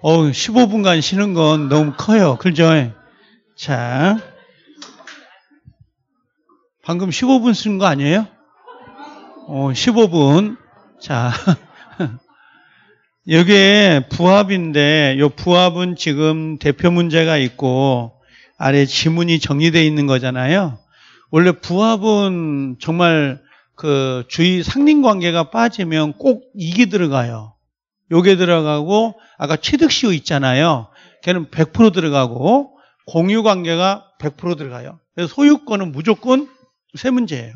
어 15분간 쉬는 건 너무 커요. 그죠? 자. 방금 15분 쓴 거 아니에요? 어, 15분. 자. 여기에 부합인데, 이 부합은 지금 대표 문제가 있고, 아래 지문이 정리되어 있는 거잖아요. 원래 부합은 정말 그 주위 상린 관계가 빠지면 꼭이기 들어가요. 요게 들어가고 아까 취득시효 있잖아요. 걔는 100% 들어가고 공유 관계가 100% 들어가요. 그래서 소유권은 무조건 세 문제예요.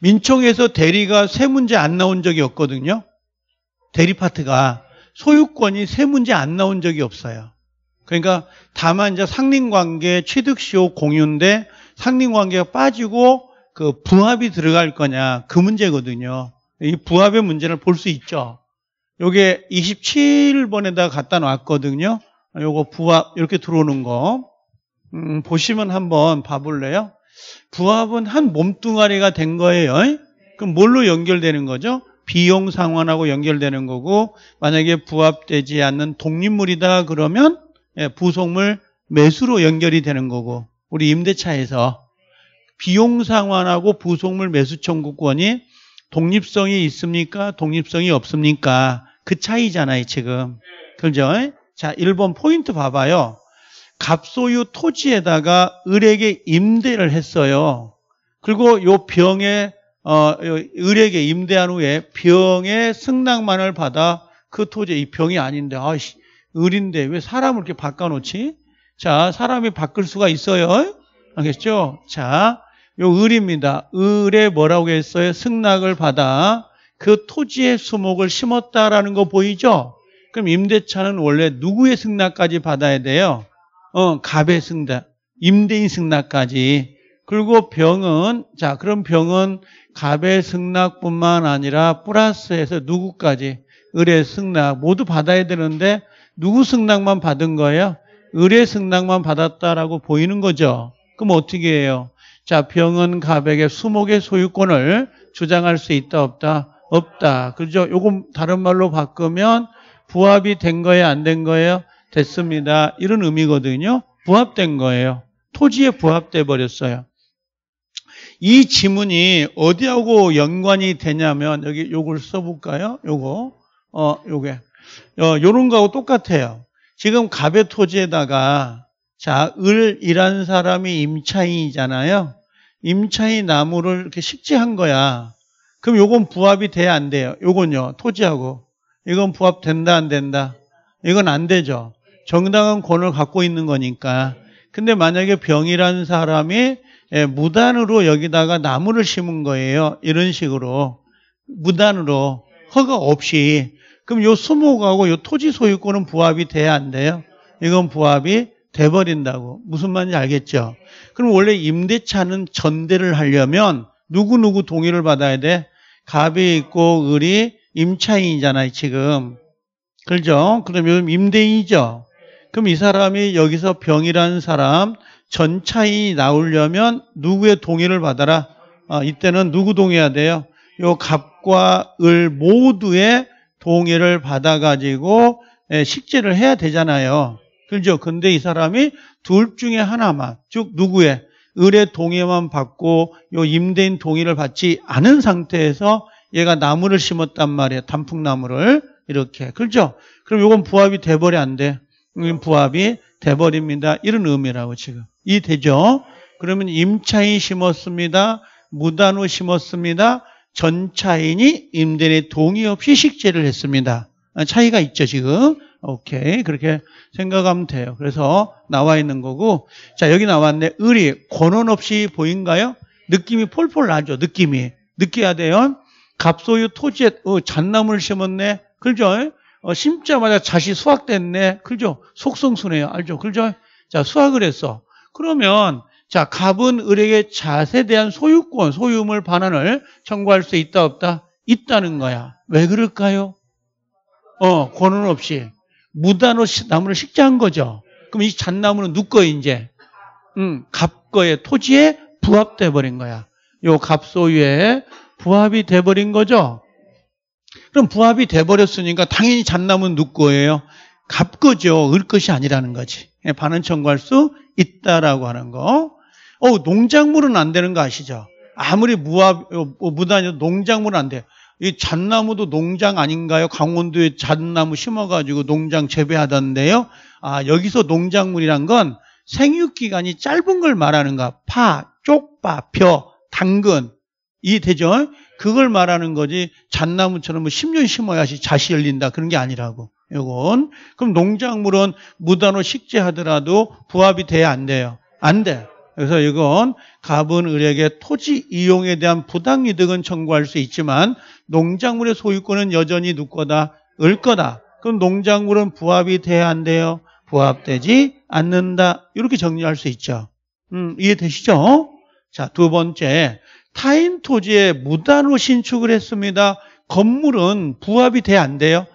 민총에서 대리가 세 문제 안 나온 적이 없거든요. 대리 파트가 소유권이 세 문제 안 나온 적이 없어요. 그러니까 다만 이제 상린관계 취득시효 공유인데 상린관계가 빠지고 그 부합이 들어갈 거냐 그 문제거든요. 이 부합의 문제를 볼 수 있죠. 요게 27번에다 갖다 놨거든요. 요거 부합 이렇게 들어오는 거 음, 보시면 한번 봐볼래요? 부합은 한 몸뚱아리가 된 거예요. 그럼 뭘로 연결되는 거죠? 비용 상환하고 연결되는 거고 만약에 부합되지 않는 독립물이다 그러면 예, 부속물 매수로 연결이 되는 거고 우리 임대차에서 비용 상환하고 부속물 매수 청구권이 독립성이 있습니까? 독립성이 없습니까? 그 차이잖아요, 지금. 그죠? 자, 1번 포인트 봐봐요. 갑소유 토지에다가 을에게 임대를 했어요. 그리고 요 병에 어, 을에게 임대한 후에 병의 승낙만을 받아 그 토지 이 병이 아닌데 아씨 을인데 왜 사람을 이렇게 바꿔놓지? 자 사람이 바꿀 수가 있어요. 알겠죠? 자, 요 을입니다. 을에 뭐라고 했어요? 승낙을 받아 그토지의 수목을 심었다라는 거 보이죠? 그럼 임대차는 원래 누구의 승낙까지 받아야 돼요? 어, 갑의 승낙, 임대인 승낙까지. 그리고 병은 자, 그럼 병은 갑의 승낙뿐만 아니라 플러스에서 누구까지 을의 승낙 모두 받아야 되는데 누구 승낙만 받은 거예요? 을의 승낙만 받았다라고 보이는 거죠. 그럼 어떻게 해요? 자, 병은 갑에게 수목의 소유권을 주장할 수 있다 없다? 없다. 그죠? 요거 다른 말로 바꾸면 부합이 된 거예요? 안 된 거예요? 됐습니다. 이런 의미거든요. 부합된 거예요. 토지에 부합돼 버렸어요. 이 지문이 어디하고 연관이 되냐면 여기 요걸 써볼까요? 요거 어 요게 어, 요런 거하고 똑같아요. 지금 갑의 토지에다가 자 을이란 사람이 임차인이잖아요. 임차인 나무를 이렇게 식재한 거야. 그럼 요건 부합이 돼야 안 돼요? 요건요. 토지하고. 이건 부합된다 안 된다? 이건 안 되죠. 정당한 권을 갖고 있는 거니까. 근데 만약에 병이라는 사람이 예, 무단으로 여기다가 나무를 심은 거예요. 이런 식으로. 무단으로. 허가 없이. 그럼 요 수목하고 요 토지 소유권은 부합이 돼야 안 돼요? 이건 부합이 돼버린다고. 무슨 말인지 알겠죠? 그럼 원래 임대차는 전대를 하려면 누구누구 동의를 받아야 돼? 갑이 있고 을이 임차인이잖아요, 지금. 그렇죠? 그럼 요즘 임대인이죠. 그럼 이 사람이 여기서 병이라는 사람 전차인이 나오려면 누구의 동의를 받아라. 아, 이때는 누구 동의해야 돼요? 요 갑과 을 모두의 동의를 받아가지고 예, 식재를 해야 되잖아요. 그죠? 근데 이 사람이 둘 중에 하나만, 즉 누구의 을의 동의만 받고 요 임대인 동의를 받지 않은 상태에서 얘가 나무를 심었단 말이에요. 단풍나무를 이렇게 그렇죠? 그럼 이건 부합이 돼버려 안 돼. 이건 음, 부합이 돼버립니다. 이런 의미라고 지금 이 되죠? 그러면 임차인 이 심었습니다. 무단으로 심었습니다. 전차인이 임대인의 동의 없이 식재를 했습니다. 아, 차이가 있죠 지금. 오케이. 그렇게 생각하면 돼요. 그래서 나와 있는 거고. 자, 여기 나왔네. 을이 권원 없이 보인가요? 느낌이 폴폴 나죠. 느낌이. 느껴야 돼요. 갑소유 토지에 어, 잣나무를 심었네. 그죠? 어, 심자마자 자시 수확됐네. 그죠? 속성순해요. 알죠? 그죠? 자, 수확을 했어. 그러면 자, 갑은 을에게 잣에 대한 소유권, 소유물 반환을 청구할 수 있다 없다? 있다는 거야. 왜 그럴까요? 어, 권은 없이. 무단으로 나무를 식재한 거죠. 그럼 이 잣나무는 누꺼 이제 음, 갑거의 토지에 부합돼 버린 거야. 요 갑소유에 부합이 돼 버린 거죠. 그럼 부합이 돼 버렸으니까 당연히 잣나무는 누꺼예요. 갑거죠. 을 것이 아니라는 거지. 예, 반은 청구할 수 있다라고 하는 거. 어, 농작물은 안 되는 거 아시죠? 아무리 무합 어, 어, 무단이 농작물은 안 돼요. 이 잣나무도 농장 아닌가요? 강원도에 잣나무 심어가지고 농장 재배하던데요. 아, 여기서 농작물이란 건 생육기간이 짧은 걸 말하는가? 파, 쪽파, 벼, 당근. 이 되죠? 그걸 말하는 거지. 잣나무처럼 뭐 10년 심어야지 잣이 열린다. 그런 게 아니라고. 이건 그럼 농작물은 무단으로 식재하더라도 부합이 돼야 안 돼요. 안 돼. 그래서 이건 갑은 을에게 토지 이용에 대한 부당이득은 청구할 수 있지만 농작물의 소유권은 여전히 누거다, 을 거다. 그럼 농작물은 부합이 돼야 안 돼요? 부합되지 않는다. 이렇게 정리할 수 있죠. 음, 이해되시죠? 자, 두 번째. 타인 토지에 무단으로 신축을 했습니다. 건물은 부합이 돼야안 돼요?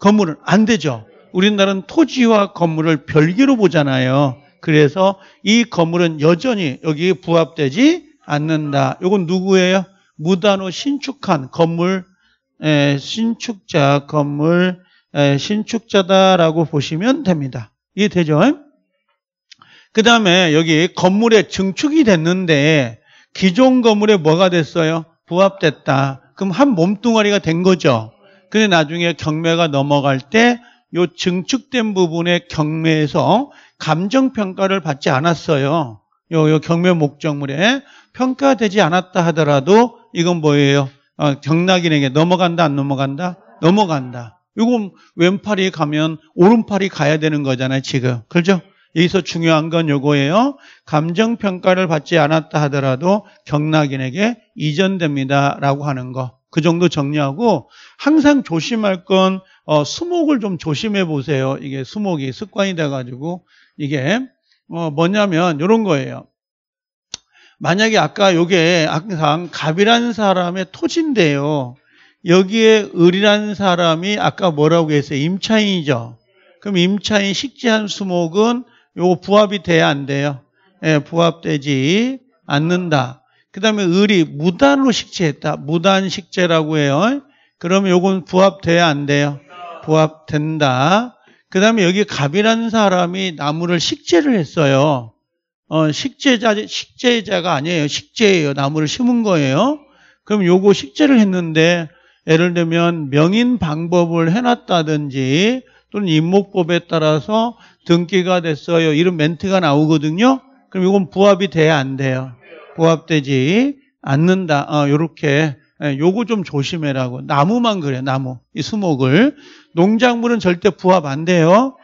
건물은 안 되죠. 우리나라는 토지와 건물을 별개로 보잖아요. 그래서 이 건물은 여전히 여기 부합되지 않는다. 이건 누구예요? 무단으로 신축한 건물 에, 신축자 건물 에, 신축자다라고 보시면 됩니다. 이해되죠? 그 다음에 여기 건물에 증축이 됐는데 기존 건물에 뭐가 됐어요? 부합됐다. 그럼 한 몸뚱아리가 된 거죠. 근데 나중에 경매가 넘어갈 때 이 증축된 부분의 경매에서 감정평가를 받지 않았어요. 요, 요 경매 목적물에 평가되지 않았다 하더라도 이건 뭐예요? 어, 경락인에게 넘어간다 안 넘어간다? 넘어간다. 이건 왼팔이 가면 오른팔이 가야 되는 거잖아요, 지금. 그렇죠? 여기서 중요한 건 요거예요. 감정 평가를 받지 않았다 하더라도 경락인에게 이전됩니다라고 하는 거. 그 정도 정리하고 항상 조심할 건 어, 수목을 좀 조심해 보세요. 이게 수목이 습관이 돼 가지고 이게 어, 뭐냐면 이런 거예요. 만약에 아까 요게 항상 갑이라는 사람의 토지인데요. 여기에 을이라는 사람이 아까 뭐라고 했어요? 임차인이죠. 그럼 임차인 식지한 수목은 요거 부합이 돼야 안 돼요. 예, 부합되지 않는다. 그 다음에 을이 무단으로 식재했다. 무단 식재라고 해요. 그러면 요건 부합돼야 안 돼요. 부합된다. 그 다음에 여기 갑이라는 사람이 나무를 식재를 했어요. 어, 식재자, 식재자가 아니에요. 식재예요. 나무를 심은 거예요. 그럼 요거 식재를 했는데 예를 들면 명인 방법을 해놨다든지 또는 임목법에 따라서 등기가 됐어요. 이런 멘트가 나오거든요. 그럼 이건 부합이 돼야 안 돼요. 부합되지 않는다. 어, 요렇게. 예, 요거 좀 조심해라고. 나무만 그래, 나무. 이 수목을. 농작물은 절대 부합 안 돼요.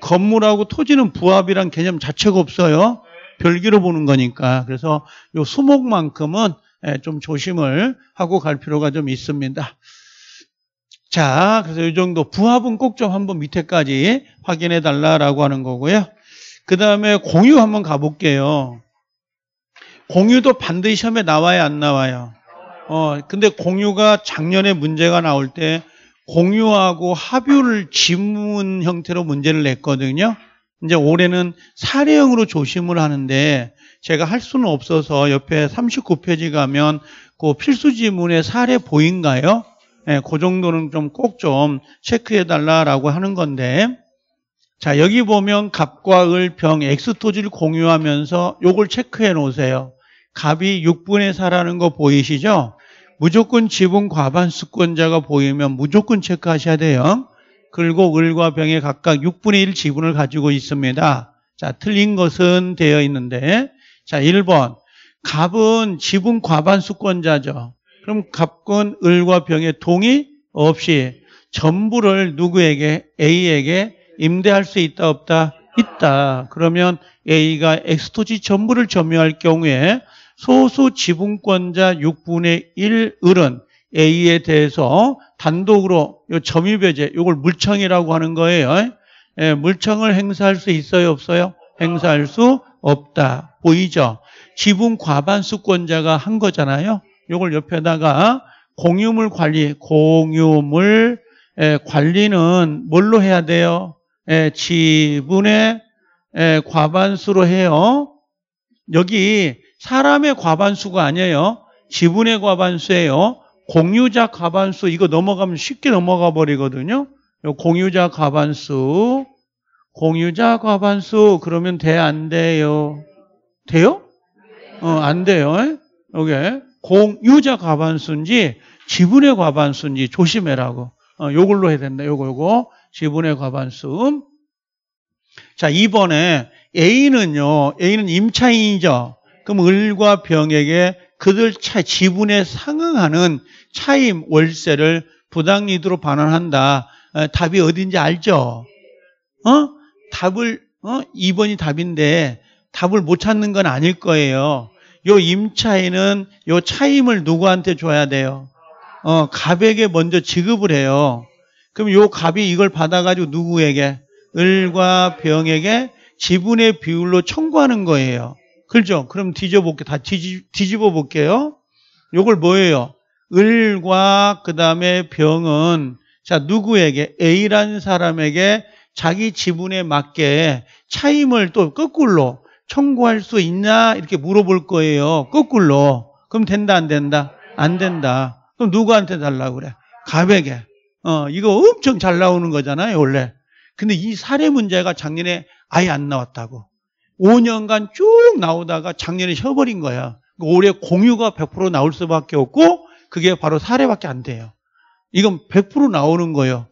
건물하고 토지는 부합이란 개념 자체가 없어요. 별기로 보는 거니까. 그래서 요 수목만큼은 예, 좀 조심을 하고 갈 필요가 좀 있습니다. 자, 그래서 이 정도 부합은 꼭 좀 한번 밑에까지 확인해 달라라고 하는 거고요. 그 다음에 공유 한번 가볼게요. 공유도 반드시 시험에 나와야 안 나와요. 어, 근데 공유가 작년에 문제가 나올 때 공유하고 합유를 지문 형태로 문제를 냈거든요. 이제 올해는 사례형으로 조심을 하는데 제가 할 수는 없어서 옆에 39페이지 가면 그 필수 지문의 사례 보인가요? 예, 그 정도는 좀 꼭좀 좀 체크해달라라고 하는 건데 자 여기 보면 갑과 을, 병, 엑스토지를 공유하면서 요걸 체크해 놓으세요. 갑이 6분의 4라는 거 보이시죠? 무조건 지분 과반 수권자가 보이면 무조건 체크하셔야 돼요. 그리고 을과 병에 각각 6분의 1 지분을 가지고 있습니다. 자, 틀린 것은 되어 있는데 자, 1번 갑은 지분 과반 수권자죠. 그럼 갑은 을과 병의 동의 없이 전부를 누구에게 A에게 임대할 수 있다 없다 있다. 그러면 A가 x 토지 전부를 점유할 경우에 소수 지분권자 6분의 1을은 A에 대해서 단독으로 요 점유배제 이걸 물청이라고 하는 거예요. 예, 물청을 행사할 수 있어요, 없어요? 행사할 수 없다. 보이죠? 지분 과반수권자가 한 거잖아요. 이걸 옆에다가 공유물 관리, 공유물 예, 관리는 뭘로 해야 돼요? 예, 지분의 예, 과반수로 해요. 여기 사람의 과반수가 아니에요. 지분의 과반수예요. 공유자 과반수 이거 넘어가면 쉽게 넘어가 버리거든요. 공유자 과반수 공유자 과반수 그러면 돼 안 돼요? 돼요? 어, 안 돼요. 예? 이게 공유자 과반수인지 지분의 과반수인지 조심해라고. 어, 요걸로 해야 된다. 요거 요거 지분의 과반수. 자, 이번에 A는요. A는 임차인이죠. 그럼 을과 병에게 그들 차 지분에 상응하는 차임 월세를 부당리드로 반환한다. 에, 어, 답이 어딘지 알죠? 어? 답을 어? 2번이 답인데 답을 못 찾는 건 아닐 거예요. 요 임차인은 요 차임을 누구한테 줘야 돼요? 어, 갑에게 먼저 지급을 해요. 그럼 요 갑이 이걸 받아가지고 누구에게? 을과 병에게 지분의 비율로 청구하는 거예요. 그렇죠? 그럼 뒤져볼게. 요다 뒤집, 뒤집어 볼게요. 요걸 뭐예요? 을과 그 다음에 병은 자 누구에게 A라는 사람에게 자기 지분에 맞게 차임을 또 거꾸로 청구할 수있나 이렇게 물어볼 거예요. 거꾸로 그럼 된다 안 된다 안 된다. 그럼 누구한테 달라고 그래? 갑에게. 어 이거 엄청 잘 나오는 거잖아요 원래. 근데 이 사례 문제가 작년에 아예 안 나왔다고. 5년간 쭉 나오다가 작년에 쉬어버린 거야. 그러니까 올해 공유가 100% 나올 수밖에 없고 그게 바로 사례밖에 안 돼요. 이건 100% 나오는 거예요.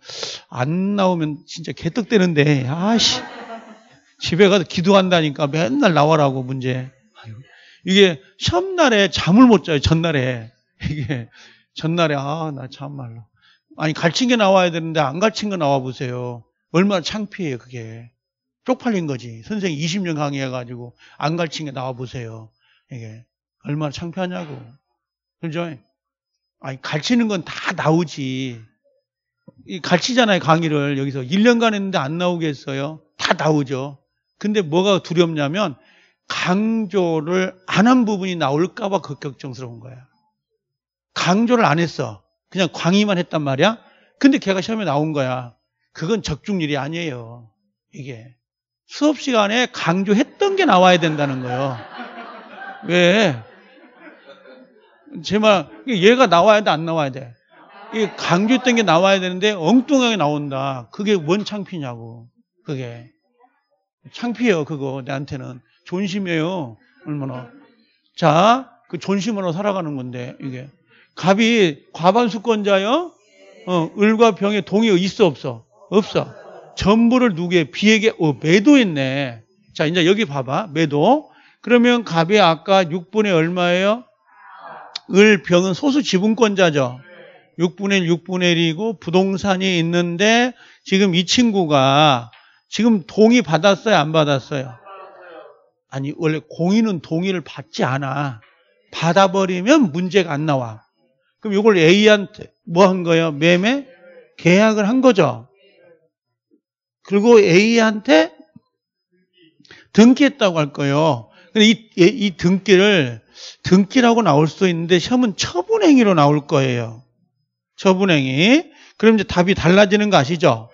안 나오면 진짜 개떡되는데 아씨 집에 가서 기도한다니까 맨날 나와라고 문제. 이게 첫날에 잠을 못 자요. 전날에 이게 전날에 아 나 참말로 아니 갈친 게 나와야 되는데 안 갈친 거 나와 보세요. 얼마나 창피해요 그게. 쪽팔린 거지. 선생님 20년 강의해가지고 안 가르친 게 나와보세요. 이게 얼마나 창피하냐고. 그죠? 아니, 가르치는 건 다 나오지. 이 가르치잖아요, 강의를. 여기서 1년간 했는데 안 나오겠어요? 다 나오죠. 근데 뭐가 두렵냐면 강조를 안 한 부분이 나올까봐 걱정스러운 거야. 강조를 안 했어. 그냥 광의만 했단 말이야. 근데 걔가 시험에 나온 거야. 그건 적중률이 아니에요. 이게. 수업 시간에 강조했던 게 나와야 된다는 거예요. 왜? 제 말, 얘가 나와야 돼, 안 나와야 돼? 이 강조했던 게 나와야 되는데 엉뚱하게 나온다. 그게 뭔 창피냐고. 그게. 창피해요, 그거. 내한테는. 존심이에요. 얼마나. 자, 그 존심으로 살아가는 건데, 이게. 갑이 과반수권자요? 어, 을과 병의 동의 있어, 없어? 없어. 전부를 누구에 비에게 어, 매도했네. 자, 이제 여기 봐봐. 매도. 그러면 갑이 아까 6분의 얼마예요? 을 병은 소수 지분권자죠. 6분의 1, 6분의 1이고 부동산이 있는데 지금 이 친구가 지금 동의 받았어요? 안 받았어요? 아니 원래 공인은 동의를 받지 않아. 받아버리면 문제가 안 나와. 그럼 이걸 A한테 뭐 한 거예요? 매매? 계약을 한 거죠. 그리고 A한테 등기했다고 할 거예요. 근데 이, 이 등기를 등기라고 나올 수도 있는데 시험은 처분행위로 나올 거예요. 처분행위. 그럼 이제 답이 달라지는 거 아시죠?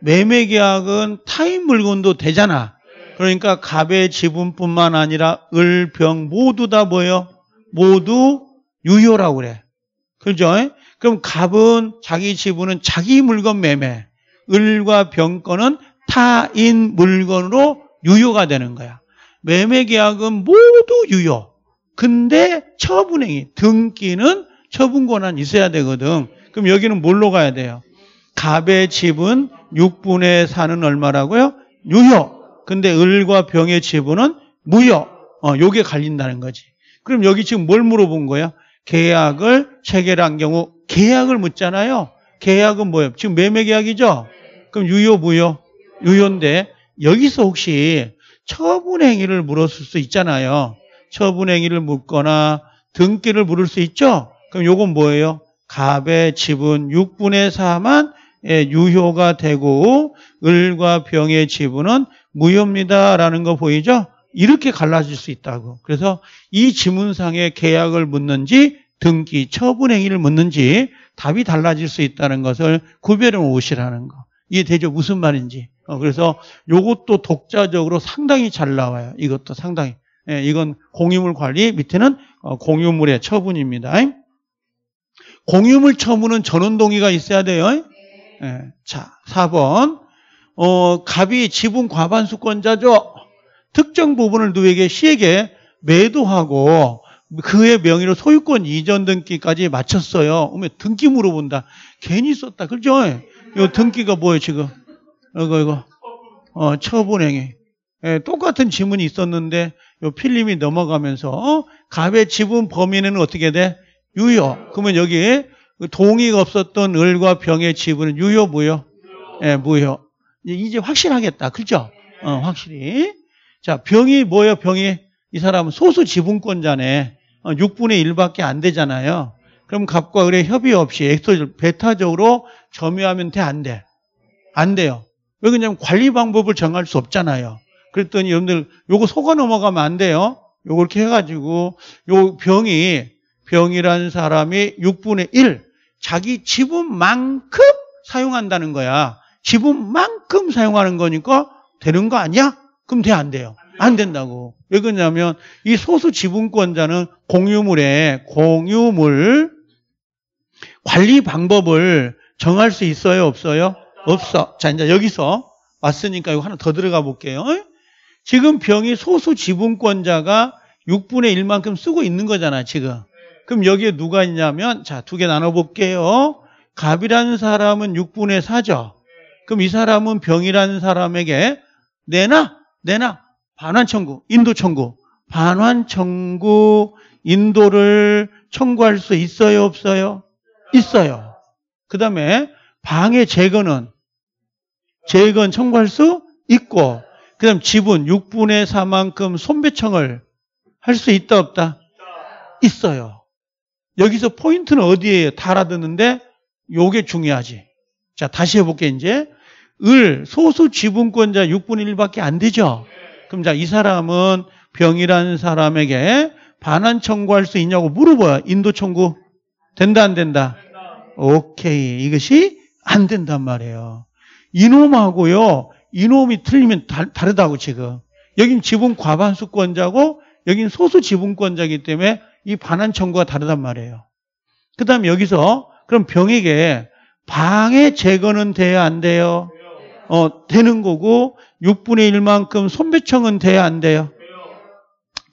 매매계약은 타인 물건도 되잖아. 그러니까 갑의 지분뿐만 아니라 을, 병 모두 다 뭐예요? 모두 유효라고 그래. 그죠? 그럼 갑은 자기 지분은 자기 물건 매매. 을과 병권은 타인 물건으로 유효가 되는 거야. 매매 계약은 모두 유효. 근데 처분행위, 등기는 처분 권한 있어야 되거든. 그럼 여기는 뭘로 가야 돼요? 갑의 지분 6분의 4는 얼마라고요? 유효. 근데 을과 병의 지분은 무효. 어, 요게 갈린다는 거지. 그럼 여기 지금 뭘 물어본 거야? 계약을 체결한 경우 계약을 묻잖아요. 계약은 뭐예요? 지금 매매 계약이죠? 그럼 유효 무효? 유효인데 여기서 혹시 처분 행위를 물었을 수 있잖아요. 처분 행위를 묻거나 등기를 물을 수 있죠. 그럼 요건 뭐예요? 갑의 지분 6분의 4만 예, 유효가 되고 을과 병의 지분은 무효입니다라는 거 보이죠? 이렇게 갈라질 수 있다고. 그래서 이 지문상의 계약을 묻는지 등기, 처분 행위를 묻는지 답이 달라질 수 있다는 것을 구별해 오시라는 거. 이해되죠? 무슨 말인지. 어, 그래서 이것도 독자적으로 상당히 잘 나와요. 이것도 상당히. 예, 이건 공유물 관리, 밑에는 어, 공유물의 처분입니다. 공유물 처분은 전원 동의가 있어야 돼요. 예, 자, 4번. 어, 갑이 지분 과반수권자죠. 특정 부분을 누에게 시에게 매도하고 그의 명의로 소유권 이전 등기까지 마쳤어요. 그러면 등기 물어본다. 괜히 썼다. 그죠? 요 등기가 뭐예요, 지금? 이거, 이거. 어, 처분행위. 예, 똑같은 지문이 있었는데 요 필름이 넘어가면서 어? 갑의 지분 범위는 어떻게 돼? 유효. 그러면 여기 동의가 없었던 을과 병의 지분은 유효 무효? 예, 무효. 이제 확실하겠다. 그죠? 어, 확실히. 자, 병이 뭐예요? 병이 이 사람은 소수 지분권자네. 어, 6분의 1밖에 안 되잖아요. 그럼 갑과 을의 협의 없이 엑소 베타적으로 점유하면 돼? 안 돼? 안 돼요. 왜그냥 관리 방법을 정할 수 없잖아요. 그랬더니 여러분들 요거 속아 넘어가면 안 돼요. 요걸 이렇게 해가지고 요 병이 병이란 사람이 6분의 1 자기 지분만큼 사용한다는 거야. 지분만큼 사용하는 거니까 되는 거 아니야? 그럼 돼 안 돼요? 안 된다고. 왜 그러냐면 이 소수 지분권자는 공유물에 공유물 관리 방법을 정할 수 있어요? 없어요? 없어. 자, 이제 여기서 왔으니까 이거 하나 더 들어가 볼게요. 지금 병이 소수 지분권자가 6분의 1만큼 쓰고 있는 거잖아, 지금. 네. 그럼 여기에 누가 있냐면, 자, 두 개 나눠볼게요. 갑이라는 사람은 6분의 4죠. 그럼 이 사람은 병이라는 사람에게 내놔, 내놔. 반환 청구, 인도 청구. 반환 청구, 인도를 청구할 수 있어요, 없어요? 있어요. 그 다음에 방해 제거는 제거는 청구할 수 있고 그 다음 지분 6분의 4만큼 손배청을 할 수 있다 없다? 있어요. 여기서 포인트는 어디에 달아드는데 요게 중요하지. 자 다시 해볼게 이제 을 소수 지분권자 6분의 1밖에 안 되죠. 그럼 자이 사람은 병이라는 사람에게 반환 청구할 수 있냐고 물어봐요. 인도 청구 된다 안 된다? 오케이. 이것이 안 된단 말이에요. 이놈하고요. 이놈이 틀리면 다, 다르다고 지금. 여긴 지분 과반수권자고 여긴 소수 지분권자이기 때문에 이 반환 청구가 다르단 말이에요. 그 다음 여기서 그럼 병에게 방해 제거는 돼야 안 돼요? 어, 되는 거고 6분의 1만큼 손배청은 돼야 안 돼요?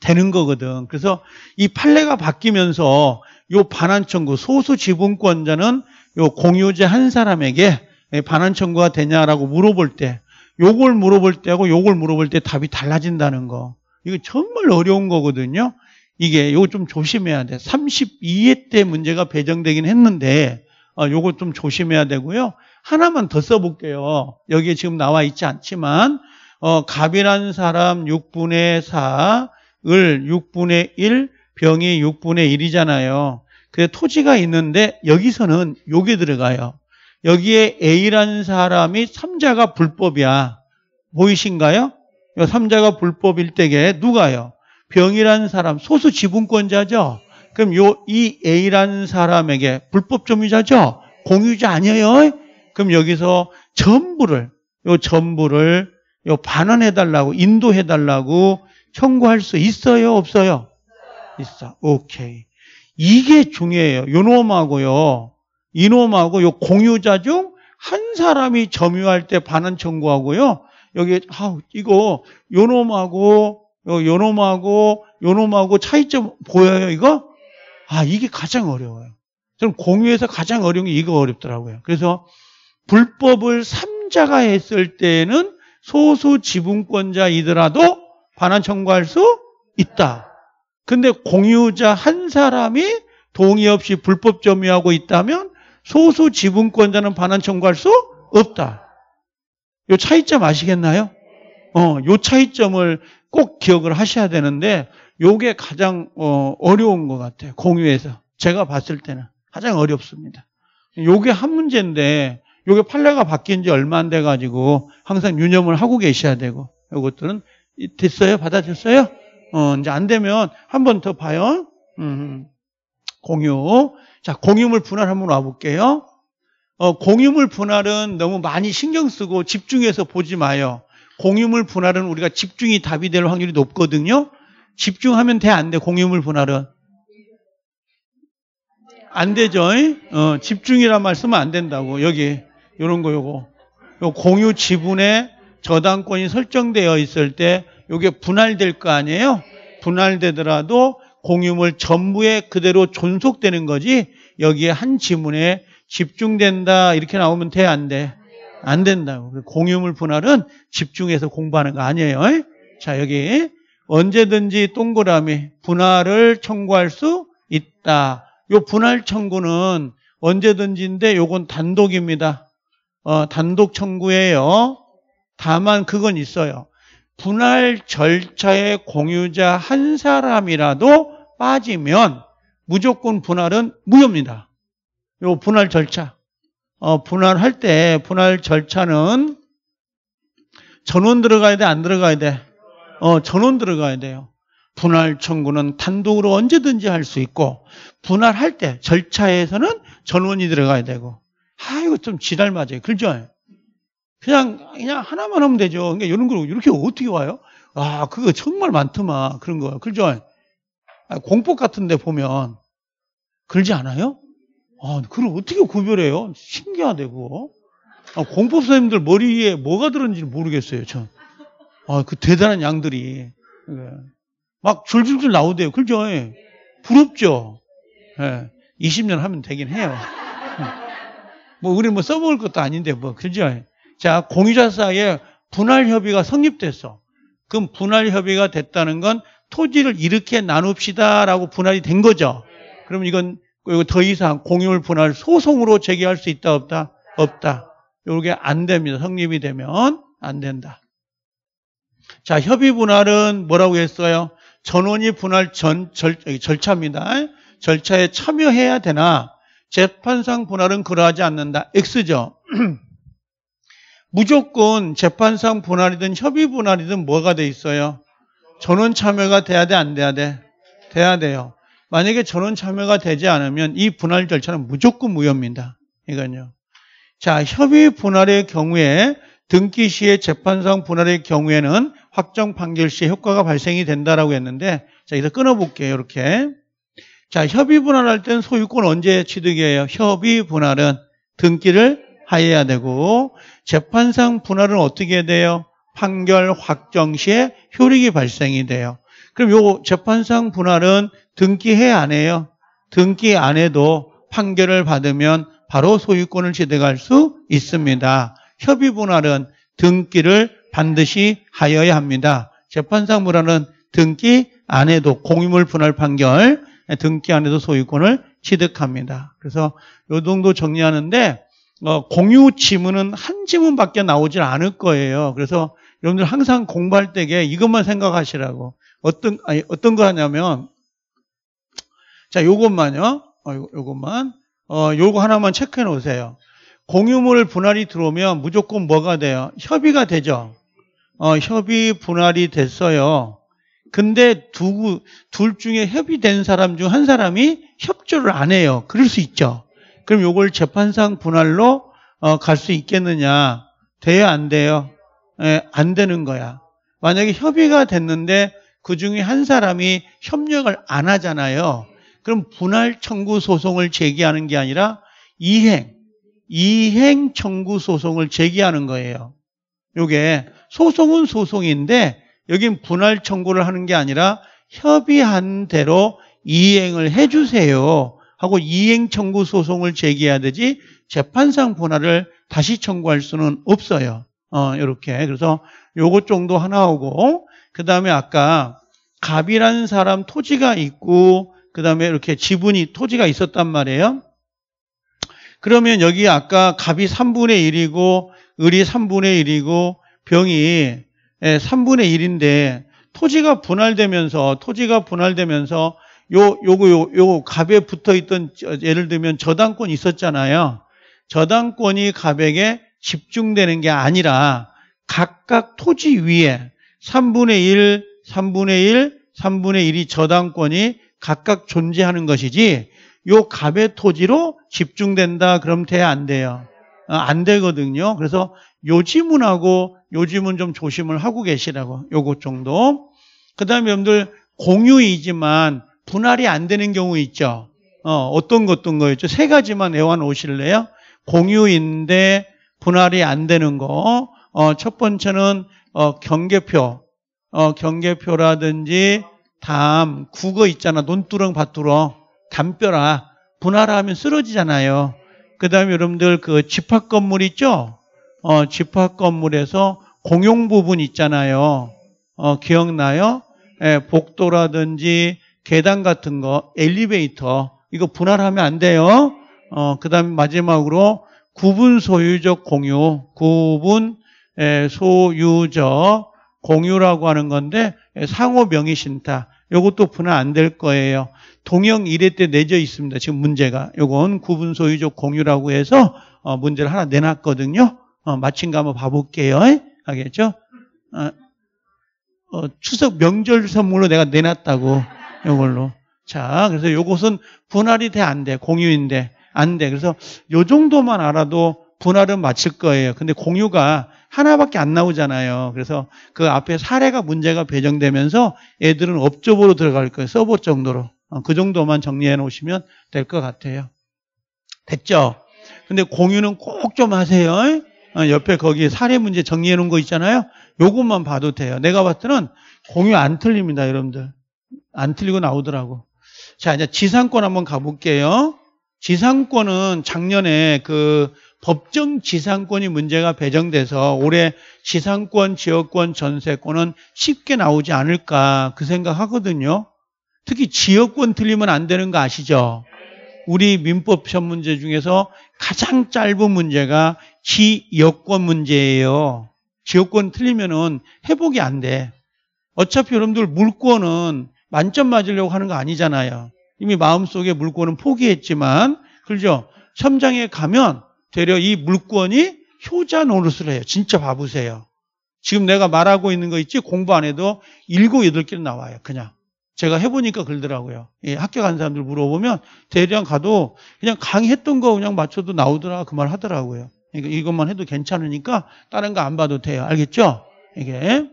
되는 거거든. 그래서 이 판례가 바뀌면서 요 반환 청구 소수 지분권자는 요 공유제 한 사람에게 반환 청구가 되냐라고 물어볼 때 요걸 물어볼 때하고 요걸 물어볼 때 답이 달라진다는 거. 이거 정말 어려운 거거든요. 이게 요거 좀 조심해야 돼. 32회 때 문제가 배정되긴 했는데 어, 요거 좀 조심해야 되고요. 하나만 더 써볼게요. 여기에 지금 나와 있지 않지만 어, 갑이라는 사람 6분의 4을 6분의 1 병이 6분의 1이잖아요. 근데 토지가 있는데 여기서는 요게 들어가요. 여기에 A라는 사람이 3자가 불법이야. 보이신가요? 이 3자가 불법일 때에 누가요? 병이라는 사람, 소수 지분권자죠? 그럼 요 이 A라는 사람에게 불법 점유자죠? 공유자 아니에요? 그럼 여기서 전부를, 요 전부를 요 반환해달라고, 인도해달라고 청구할 수 있어요? 없어요? 있어. 오케이. 이게 중요해요. 요놈하고요. 이놈하고 요 공유자 중 한 사람이 점유할 때 반환 청구하고요. 여기 아 이거 요놈하고 요놈하고 요놈하고 차이점 보여요, 이거? 아, 이게 가장 어려워요. 저는 공유에서 가장 어려운 게 이거 어렵더라고요. 그래서 불법을 3자가 했을 때에는 소수 지분권자이더라도 반환 청구할 수 있다. 근데 공유자 한 사람이 동의 없이 불법 점유하고 있다면 소수 지분권자는 반환 청구할 수 없다. 요 차이점 아시겠나요? 어, 요 차이점을 꼭 기억을 하셔야 되는데 요게 가장 어, 어려운 것 같아요. 공유에서 제가 봤을 때는 가장 어렵습니다. 요게 한 문제인데 요게 판례가 바뀐 지 얼마 안 돼 가지고 항상 유념을 하고 계셔야 되고 요것들은 됐어요? 받아줬어요 어, 이제 안 되면 한 번 더 봐요. 음, 공유. 자, 공유물 분할 한번 와볼게요. 어, 공유물 분할은 너무 많이 신경 쓰고 집중해서 보지 마요. 공유물 분할은 우리가 집중이 답이 될 확률이 높거든요. 집중하면 돼, 안 돼, 공유물 분할은? 안 되죠. 어, 집중이란 말 쓰면 안 된다고. 여기, 요런 거 요거. 요 공유 지분에 저당권이 설정되어 있을 때 이게 분할될 거 아니에요? 분할되더라도 공유물 전부에 그대로 존속되는 거지 여기에 한 지문에 집중된다 이렇게 나오면 돼 안 돼? 안 된다고. 공유물 분할은 집중해서 공부하는 거 아니에요. 자 여기 언제든지 동그라미 분할을 청구할 수 있다. 요 분할 청구는 언제든지인데 요건 단독입니다. 어, 단독 청구예요. 다만 그건 있어요. 분할 절차의 공유자 한 사람이라도 빠지면 무조건 분할은 무효입니다. 요 분할 절차. 어, 분할할 때 분할 절차는 전원 들어가야 돼, 안 들어가야 돼? 어, 전원 들어가야 돼요. 분할 청구는 단독으로 언제든지 할 수 있고, 분할할 때 절차에서는 전원이 들어가야 되고. 아, 이거 좀 지랄 맞아요. 그죠? 그냥, 그냥 하나만 하면 되죠. 그러니까 이런 걸 이렇게 어떻게 와요? 아, 그거 정말 많더만. 그런 거요. 그죠? 아, 공법 같은데 보면, 그러지 않아요? 아, 그걸 어떻게 구별해요? 신기하대, 그거. 아, 공법 선생님들 머리에 뭐가 들었는지 모르겠어요, 전. 아, 그 대단한 양들이. 예. 막 줄줄줄 나오대요. 그죠? 예. 부럽죠? 예. 20년 하면 되긴 해요. 예. 뭐, 우리 뭐 써먹을 것도 아닌데, 뭐, 그죠? 자, 공유자 사이에 분할 협의가 성립됐어. 그럼 분할 협의가 됐다는 건 토지를 이렇게 나눕시다라고 분할이 된 거죠. 그럼 이건 더 이상 공유물 분할 소송으로 제기할 수 있다 없다 없다. 요게안 됩니다. 성립이 되면 안 된다. 자, 협의 분할은 뭐라고 했어요? 전원이 분할 전 절, 절차입니다. 절차에 참여해야 되나 재판상 분할은 그러하지 않는다. X죠. 무조건 재판상 분할이든 협의 분할이든 뭐가 돼 있어요? 전원 참여가 돼야 돼, 안 돼야 돼? 돼야 돼요. 만약에 전원 참여가 되지 않으면 이 분할 절차는 무조건 무효입니다. 이건요. 자, 협의 분할의 경우에 등기 시의 재판상 분할의 경우에는 확정 판결 시에 효과가 발생이 된다라고 했는데 자, 여기서 끊어 볼게요. 이렇게. 자, 협의 분할할 땐 소유권 언제 취득이에요? 협의 분할은 등기를 하여야 되고 재판상 분할은 어떻게 돼요? 판결 확정 시에 효력이 발생이 돼요. 그럼 요 재판상 분할은 등기해 안 해요? 등기 안 해도 판결을 받으면 바로 소유권을 취득할 수 있습니다. 협의 분할은 등기를 반드시 하여야 합니다. 재판상 분할은 등기 안 해도 공유물 분할 판결 등기 안 해도 소유권을 취득합니다. 그래서 요 정도 정리하는데 어, 공유 지문은 한 지문밖에 나오질 않을 거예요. 그래서 여러분들 항상 공부할 때에 이것만 생각하시라고. 어떤, 아니, 어떤 거 하냐면, 자, 요것만요. 어, 요, 것만 어, 요거 하나만 체크해 놓으세요. 공유물 분할이 들어오면 무조건 뭐가 돼요? 협의가 되죠. 어, 협의 분할이 됐어요. 근데 두, 둘 중에 협의된 사람 중 한 사람이 협조를 안 해요. 그럴 수 있죠. 그럼 요걸 재판상 분할로 어, 갈 수 있겠느냐? 돼야안 돼요? 에, 예, 안 되는 거야. 만약에 협의가 됐는데 그 중에 한 사람이 협력을 안 하잖아요. 그럼 분할 청구 소송을 제기하는 게 아니라 이행, 이행 청구 소송을 제기하는 거예요. 요게 소송은 소송인데 여긴 분할 청구를 하는 게 아니라 협의한 대로 이행을 해주세요. 하고 이행 청구 소송을 제기해야 되지 재판상 분할을 다시 청구할 수는 없어요. 어, 이렇게 그래서 요것 정도 하나 오고 그 다음에 아까 갑이라는 사람 토지가 있고 그 다음에 이렇게 지분이 토지가 있었단 말이에요. 그러면 여기 아까 갑이 3분의 1이고 을이 3분의 1이고 병이 3분의 예, 1인데 토지가 분할되면서 토지가 분할되면서 요, 요거, 요, 요 갑에 붙어 있던, 예를 들면 저당권 있었잖아요. 저당권이 갑에게 집중되는 게 아니라 각각 토지 위에 3분의 1, 3분의 1, 3분의 1이 저당권이 각각 존재하는 것이지 요 갑의 토지로 집중된다 그럼 돼 안 돼요. 어, 안 되거든요. 그래서 요 지문하고 요 지문 좀 조심을 하고 계시라고 요것 정도. 그다음에 여러분들 공유이지만 분할이 안 되는 경우 있죠. 어, 어떤 것 어떤 뭐 거였죠? 세 가지만 애완오실래요? 공유인데 분할이 안 되는 거. 어, 첫 번째는 어, 경계표, 어, 경계표라든지 담, 국어 있잖아. 논두렁, 밭두렁, 담벼라. 분할하면 쓰러지잖아요. 그 다음에 여러분들 그 집합 건물 있죠? 어, 집합 건물에서 공용 부분 있잖아요. 어, 기억나요? 예, 복도라든지 계단 같은 거, 엘리베이터 이거 분할하면 안 돼요. 어, 그다음에 마지막으로 구분 소유적 공유, 구분 소유적 공유라고 하는 건데 상호 명의 신타. 요것도 분할 안 될 거예요. 동영 1회 때 내져 있습니다. 지금 문제가. 요건 구분 소유적 공유라고 해서 어, 문제를 하나 내놨거든요. 어, 마침가 면 봐볼게요. 알겠죠? 어, 어, 추석 명절 선물로 내가 내놨다고. 이걸로 자, 그래서 이것은 분할이 돼 안 돼. 공유인데 안 돼. 그래서 요 정도만 알아도 분할은 맞힐 거예요. 근데 공유가 하나밖에 안 나오잖아요. 그래서 그 앞에 사례가 문제가 배정되면서 애들은 업적으로 들어갈 거예요. 서버 정도로. 어, 그 정도만 정리해 놓으시면 될 것 같아요. 됐죠? 근데 공유는 꼭 좀 하세요. 어, 옆에 거기 사례 문제 정리해 놓은 거 있잖아요. 요것만 봐도 돼요. 내가 봤을 때는 공유 안 틀립니다, 여러분들. 안 틀리고 나오더라고. 자, 이제 지상권 한번 가볼게요. 지상권은 작년에 그 법정 지상권이 문제가 배정돼서 올해 지상권, 지역권, 전세권은 쉽게 나오지 않을까 그 생각하거든요. 특히 지역권 틀리면 안 되는 거 아시죠? 우리 민법 시험 문제 중에서 가장 짧은 문제가 지역권 문제예요. 지역권 틀리면은 회복이 안 돼. 어차피 여러분들 물권은 만점 맞으려고 하는 거 아니잖아요. 이미 마음속에 물권은 포기했지만 그죠? 첨장에 가면 되려 이 물권이 효자 노릇을 해요. 진짜 봐보세요. 지금 내가 말하고 있는 거 있지 공부 안 해도 일곱 여덟 개는 나와요. 그냥 제가 해보니까 그러더라고요. 예, 학교 간 사람들 물어보면 대량 가도 그냥 강의했던 거 그냥 맞춰도 나오더라 그 말 하더라고요. 그러니까 이것만 해도 괜찮으니까 다른 거 안 봐도 돼요. 알겠죠? 이게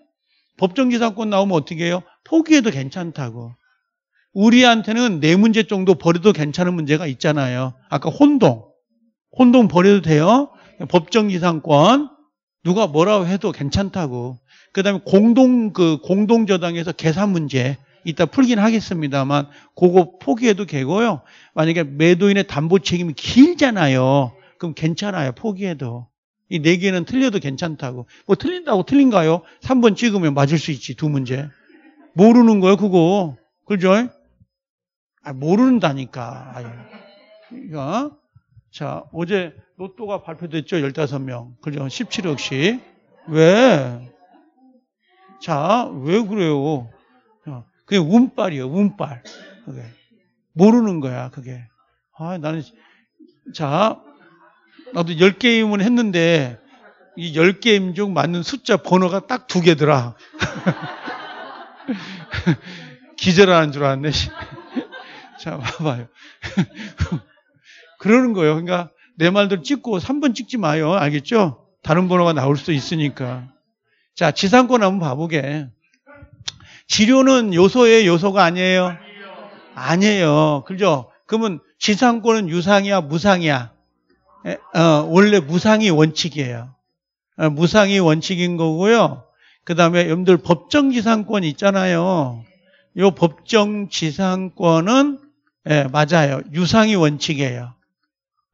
법정기사권 나오면 어떻게 해요? 포기해도 괜찮다고. 우리한테는 내 네 문제 정도 버려도 괜찮은 문제가 있잖아요. 아까 혼동. 혼동 버려도 돼요. 법정 기상권. 누가 뭐라고 해도 괜찮다고. 그 다음에 공동, 그 공동저당에서 계산 문제. 이따 풀긴 하겠습니다만, 그거 포기해도 되고요. 만약에 매도인의 담보 책임이 길잖아요. 그럼 괜찮아요. 포기해도. 이 네 개는 틀려도 괜찮다고. 뭐 틀린다고 틀린가요? 3번 찍으면 맞을 수 있지, 두 문제. 모르는 거예요, 그거. 그죠? 아, 모르는다니까 아유. 어? 자, 어제 로또가 발표됐죠? 15명. 그죠? 17억씩. 왜? 자, 왜 그래요? 어, 그게 운빨이에요, 운빨. 그게. 모르는 거야, 그게. 아, 나는, 자, 나도 10게임은 했는데, 이 10게임 중 맞는 숫자 번호가 딱 두 개더라. 기절하는 줄 알았네. 자, 봐봐요. 그러는 거예요. 그러니까 내 말들 찍고 3번 찍지 마요. 알겠죠? 다른 번호가 나올 수 있으니까. 자, 지상권 한번 봐보게. 지료는 요소의 요소가 아니에요? 아니에요. 아니에요. 그죠? 그러면 지상권은 유상이야, 무상이야? 에, 어, 원래 무상이 원칙이에요. 어, 무상이 원칙인 거고요. 그 다음에 여러분들 법정지상권 있잖아요. 이 법정지상권은 예, 맞아요. 유상이 원칙이에요.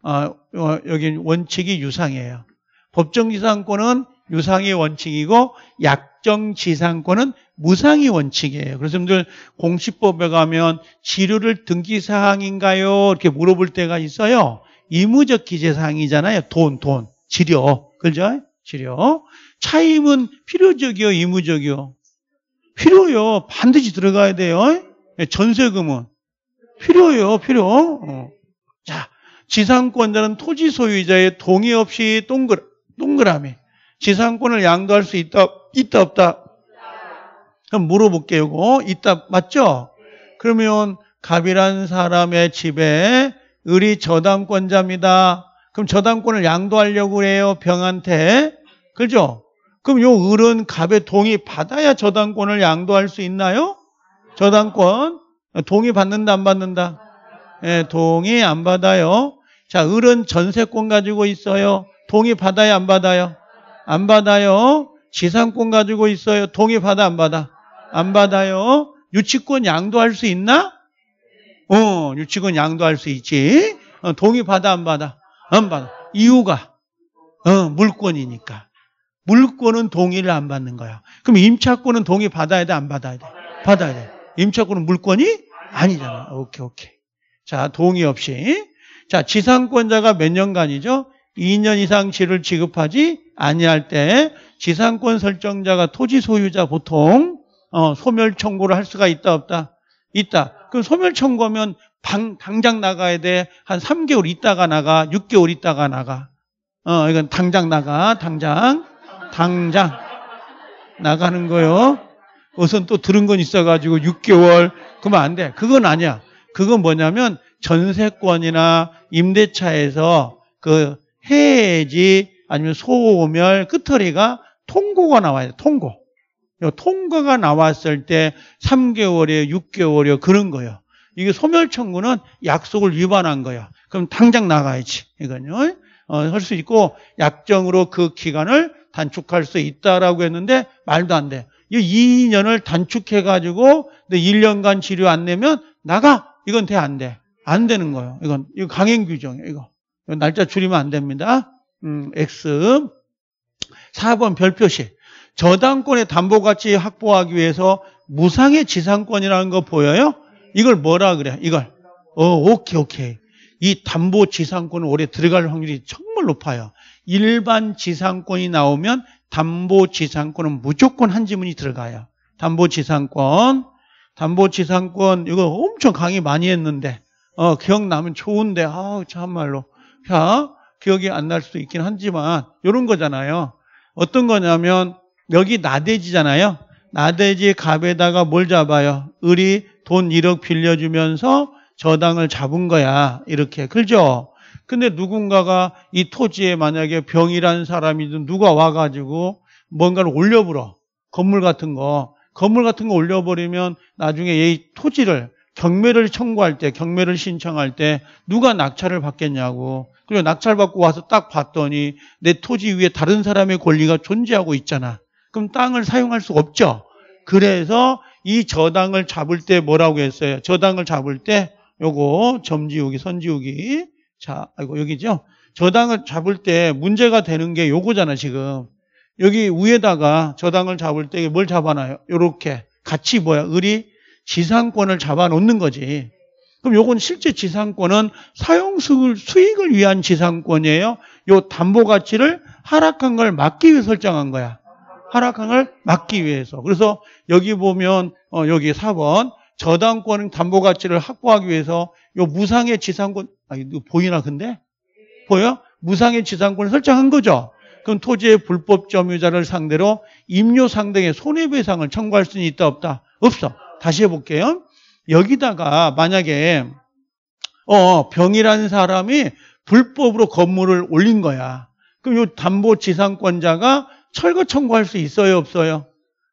아, 어, 여기 원칙이 유상이에요. 법정지상권은 유상이 원칙이고 약정지상권은 무상이 원칙이에요. 그래서 여러분들 공시법에 가면 지료를 등기사항인가요? 이렇게 물어볼 때가 있어요. 의무적 기재사항이잖아요. 돈, 돈, 지료. 그죠? 지료. 차임은 필요적이요, 의무적이요? 필요요. 반드시 들어가야 돼요. 예, 전세금은 필요요, 필요. 어. 자, 지상권자는 토지 소유자의 동의 없이 동그라, 동그라미 지상권을 양도할 수 있다, 있다 없다. 그럼 물어볼게요. 이거 있다 맞죠? 그러면 갑이란 사람의 집에 을이 저당권자입니다. 그럼 저당권을 양도하려고 해요 병한테. 그죠? 그럼 요 을은 갑의 동의 받아야 저당권을 양도할 수 있나요? 저당권 동의 받는다 안 받는다? 네, 동의 안 받아요. 자, 을은 전세권 가지고 있어요. 동의 받아야 안 받아요? 안 받아요. 지상권 가지고 있어요. 동의 받아 안 받아? 안 받아요. 유치권 양도할 수 있나? 어, 유치권 양도할 수 있지. 어, 동의 받아 안 받아? 안 받아. 이유가 어, 물권이니까. 물권은 동의를 안 받는 거야. 그럼 임차권은 동의 받아야 돼, 안 받아야 돼? 받아야 돼. 임차권은 물권이 아니잖아. 오케이, 오케이. 자, 동의 없이. 자, 지상권자가 몇 년간이죠? 2년 이상치를 지급하지 아니할 때 지상권 설정자가 토지 소유자 보통 어, 소멸 청구를 할 수가 있다 없다 있다. 그럼 소멸 청구하면 방, 당장 나가야 돼. 한 3개월 있다가 나가, 6개월 있다가 나가. 어, 이건 당장 나가, 당장. 당장 나가는 거요. 우선 또 들은 건 있어가지고 6개월 그러면 안 돼. 그건 아니야. 그건 뭐냐면 전세권이나 임대차에서 그 해지 아니면 소멸 끝터리가 통고가 나와야 돼. 통고. 통고가 나왔을 때 3개월에 6개월이요 그런 거예요. 이게 소멸 청구는 약속을 위반한 거예요. 그럼 당장 나가야지. 이건요. 어, 할 수 있고 약정으로 그 기간을 단축할 수 있다라고 했는데 말도 안 돼. 이 2년을 단축해가지고 1년간 치료 안 내면 나가. 이건 돼 안 돼. 안 되는 거예요. 이건 이거 강행 규정이에요. 이거. 이거 날짜 줄이면 안 됩니다. 음, X. 4번 별표시. 저당권의 담보가치 확보하기 위해서 무상의 지상권이라는 거 보여요? 이걸 뭐라 그래? 이걸. 어, 오케이, 오케이. 이 담보 지상권은 올해 들어갈 확률이 정말 높아요. 일반 지상권이 나오면 담보 지상권은 무조건 한 지문이 들어가요. 담보 지상권. 담보 지상권 이거 엄청 강의 많이 했는데 어, 기억나면 좋은데 아, 우 참말로. 자, 기억이 안 날 수도 있긴 하지만 이런 거잖아요. 어떤 거냐면 여기 나대지잖아요. 나대지 갑에다가 뭘 잡아요? 을이 돈 1억 빌려주면서 저당을 잡은 거야. 이렇게. 그죠? 근데 누군가가 이 토지에 만약에 병이라는 사람이든 누가 와가지고 뭔가를 올려버려. 건물 같은 거. 건물 같은 거 올려버리면 나중에 이 토지를 경매를 청구할 때, 경매를 신청할 때 누가 낙찰을 받겠냐고. 그리고 낙찰 받고 와서 딱 봤더니 내 토지 위에 다른 사람의 권리가 존재하고 있잖아. 그럼 땅을 사용할 수 없죠. 그래서 이 저당을 잡을 때 뭐라고 했어요? 저당을 잡을 때 요거 점지우기, 선지우기 자, 아이고, 여기죠? 저당을 잡을 때 문제가 되는 게 요거잖아, 지금. 여기 위에다가 저당을 잡을 때 뭘 잡아놔요? 요렇게. 같이 뭐야? 을이 지상권을 잡아놓는 거지. 그럼 요건 실제 지상권은 사용 수익을 위한 지상권이에요. 요 담보 가치를 하락한 걸 막기 위해 설정한 거야. 하락한 걸 막기 위해서. 그래서 여기 보면 어, 여기 4번 저당권 담보 가치를 확보하기 위해서 요 무상의 지상권 아 이거 보이나 근데 보여? 무상의 지상권을 설정한 거죠. 그럼 토지의 불법 점유자를 상대로 임료상 당의 손해배상을 청구할 수는 있다 없다? 없어. 다시 해볼게요. 여기다가 만약에 어 병이라는 사람이 불법으로 건물을 올린 거야. 그럼 이 담보 지상권자가 철거 청구할 수 있어요 없어요?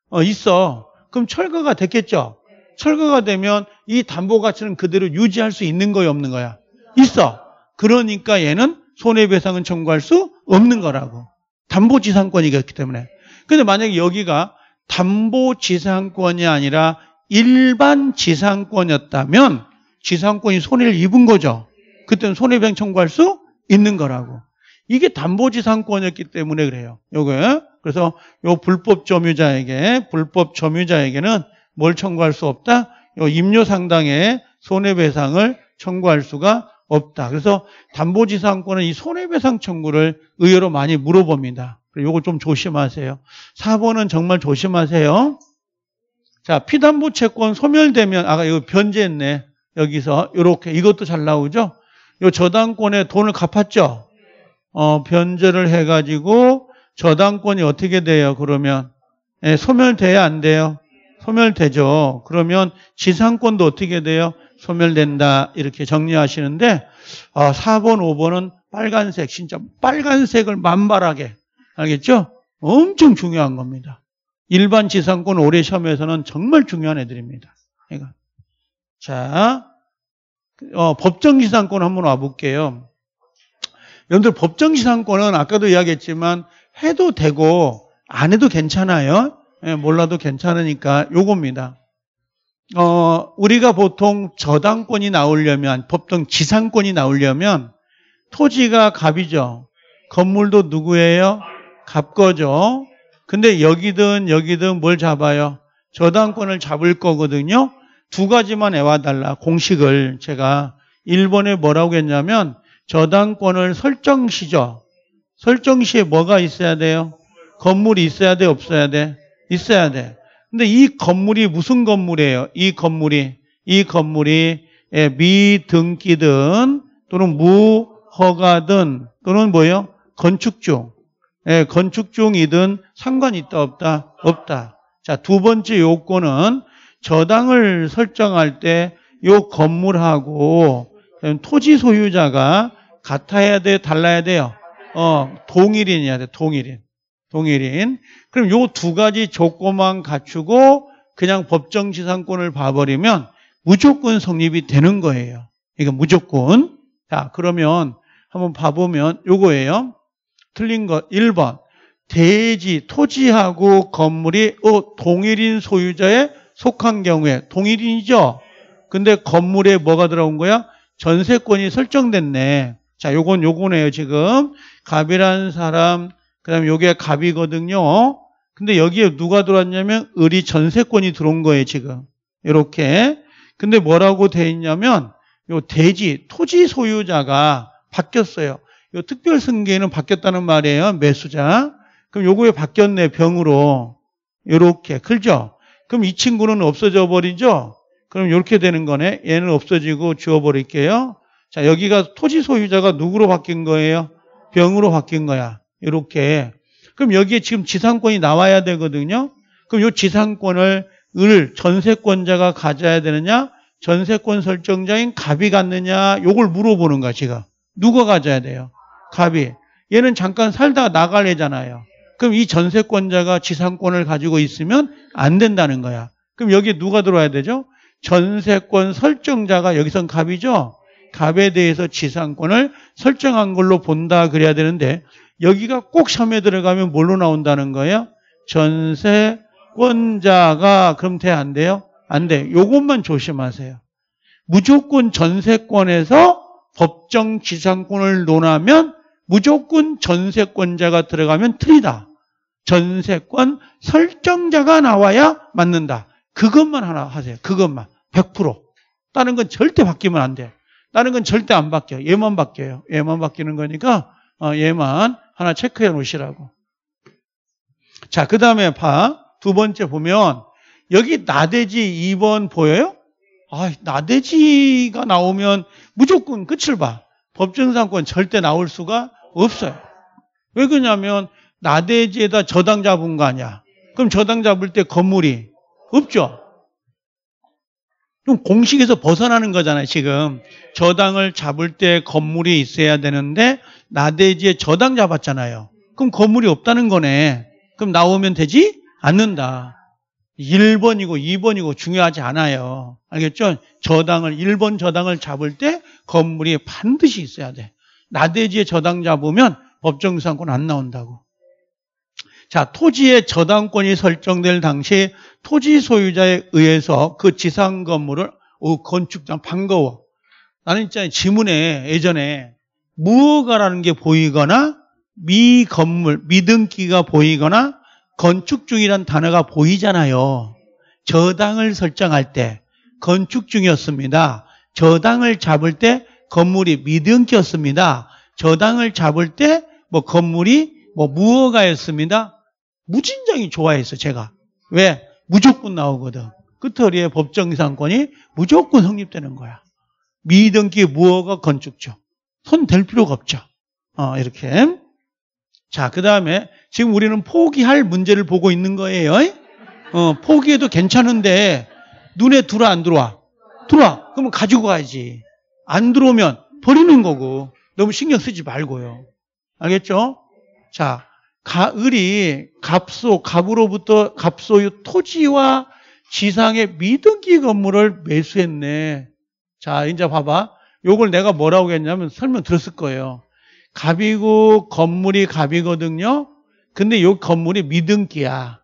어 있어. 그럼 철거가 됐겠죠. 철거가 되면 이 담보 가치는 그대로 유지할 수 있는 거야 없는 거야? 있어. 그러니까 얘는 손해배상은 청구할 수 없는 거라고. 담보지상권이 기 때문에. 근데 만약에 여기가 담보지상권이 아니라 일반 지상권이었다면 지상권이 손해를 입은 거죠. 그때는 손해배상 청구할 수 있는 거라고. 이게 담보지상권이었기 때문에 그래요. 요거. 그래서 요 불법 점유자에게 불법 점유자에게는 뭘 청구할 수 없다? 임료 상당의 손해배상을 청구할 수가 없다. 그래서 담보지상권은 이 손해배상 청구를 의외로 많이 물어봅니다. 요거 좀 조심하세요. 4번은 정말 조심하세요. 자, 피담보 채권 소멸되면 아까 이거 변제했네. 여기서 이렇게 이것도 잘 나오죠. 요 저당권에 돈을 갚았죠. 어, 변제를 해가지고 저당권이 어떻게 돼요? 그러면 예, 소멸돼야 안 돼요. 소멸되죠. 그러면 지상권도 어떻게 돼요? 소멸된다. 이렇게 정리하시는데, 4번, 아, 5번은 빨간색, 진짜 빨간색을 만발하게. 알겠죠? 엄청 중요한 겁니다. 일반 지상권 올해 시험에서는 정말 중요한 애들입니다. 자, 어, 법정지상권 한번 와볼게요. 여러분들 법정지상권은 아까도 이야기했지만 해도 되고 안 해도 괜찮아요. 예, 몰라도 괜찮으니까 요겁니다. 어, 우리가 보통 저당권이 나오려면, 법정 지상권이 나오려면 토지가 갑이죠. 건물도 누구예요? 갑거죠. 근데 여기든 여기든 뭘 잡아요? 저당권을 잡을 거거든요. 두 가지만 애와달라. 공식을 제가 일본에 뭐라고 했냐면 저당권을 설정시죠. 설정시에 뭐가 있어야 돼요? 건물이 있어야 돼, 없어야 돼? 있어야 돼. 근데 이 건물이 무슨 건물이에요? 이 건물이 이 건물이 미등기든 또는 무허가든 또는 뭐예요? 건축종 예, 건축종이든 상관이 있다 없다 없다. 자두 번째 요건은 저당을 설정할 때 요 건물하고 토지 소유자가 같아야 돼 달라야 돼요. 어 동일인이야 돼 동일인. 동일인. 그럼 요 두 가지 조건만 갖추고 그냥 법정지상권을 봐버리면 무조건 성립이 되는 거예요. 그러니까 무조건. 자, 그러면 한번 봐보면 요거예요. 틀린 거 1번. 대지, 토지하고 건물이 어, 동일인 소유자에 속한 경우에 동일인이죠. 근데 건물에 뭐가 들어온 거야? 전세권이 설정됐네. 자, 요건 요거네요, 지금. 갑이라는 사람 그 다음에 요게 갑이거든요. 근데 여기에 누가 들어왔냐면 을이 전세권이 들어온 거예요, 지금. 이렇게. 근데 뭐라고 돼 있냐면 요 대지, 토지 소유자가 바뀌었어요. 요 특별 승계는 바뀌었다는 말이에요, 매수자. 그럼 요거에 바뀌었네, 병으로. 요렇게. 클죠? 그럼 이 친구는 없어져 버리죠? 그럼 이렇게 되는 거네. 얘는 없어지고 지워버릴게요. 자, 여기가 토지 소유자가 누구로 바뀐 거예요? 병으로 바뀐 거야. 이렇게. 그럼 여기에 지금 지상권이 나와야 되거든요. 그럼 이 지상권을 을 전세권자가 가져야 되느냐? 전세권 설정자인 갑이 갖느냐? 요걸 물어보는 거야, 지금. 누가 가져야 돼요? 갑이. 얘는 잠깐 살다가 나갈 애잖아요. 그럼 이 전세권자가 지상권을 가지고 있으면 안 된다는 거야. 그럼 여기 에 누가 들어와야 되죠? 전세권 설정자가 여기선 갑이죠? 갑에 대해서 지상권을 설정한 걸로 본다 그래야 되는데 여기가 꼭 시험에 들어가면 뭘로 나온다는 거예요? 전세권자가 그럼 돼 안 돼요? 안 돼. 요것만 조심하세요. 무조건 전세권에서 법정 지상권을 논하면 무조건 전세권자가 들어가면 틀리다. 전세권 설정자가 나와야 맞는다. 그것만 하나 하세요. 그것만. 100%. 다른 건 절대 바뀌면 안 돼요. 다른 건 절대 안 바뀌어요. 얘만 바뀌어요. 얘만 바뀌는 거니까 어, 얘만 하나 체크해 놓으시라고. 자, 그 다음에 봐. 두 번째 보면 여기 나대지 2번 보여요? 아, 나대지가 나오면 무조건 끝을 봐. 법정상권 절대 나올 수가 없어요. 왜 그러냐면 나대지에다 저당 잡은 거 아니야. 그럼 저당 잡을 때 건물이 없죠. 좀 공식에서 벗어나는 거잖아요, 지금. 저당을 잡을 때 건물이 있어야 되는데, 나대지에 저당 잡았잖아요. 그럼 건물이 없다는 거네. 그럼 나오면 되지 않는다. 1번이고 2번이고 중요하지 않아요. 알겠죠? 저당을, 1번 저당을 잡을 때 건물이 반드시 있어야 돼. 나대지에 저당 잡으면 법정상권안 나온다고. 자, 토지에 저당권이 설정될 당시 토지 소유자에 의해서 그 지상 건물을 어, 건축장 반가워. 나는 있잖아 지문에 예전에 무허가라는 게 보이거나 미 건물 미등기가 보이거나 건축 중이란 단어가 보이잖아요. 저당을 설정할 때 건축 중이었습니다. 저당을 잡을 때 건물이 미등기였습니다. 저당을 잡을 때 뭐 건물이 뭐 무허가였습니다. 무진장이 좋아했어 제가. 왜? 무조건 나오거든. 끝허리의 그 법정이상권이 무조건 성립되는 거야. 미등기 무허가 건축죠. 손 댈 필요가 없죠. 어, 이렇게. 자, 그 다음에 지금 우리는 포기할 문제를 보고 있는 거예요. 어, 포기해도 괜찮은데 눈에 들어안 들어와? 들어와. 그러면 가지고 가야지. 안 들어오면 버리는 거고 너무 신경 쓰지 말고요. 알겠죠? 자, 가, 을이 갑소, 갑으로부터 갑소유 토지와 지상의 미등기 건물을 매수했네. 자, 이제 봐봐. 요걸 내가 뭐라고 했냐면 설명 들었을 거예요. 갑이고 건물이 갑이거든요. 근데 요 건물이 미등기야.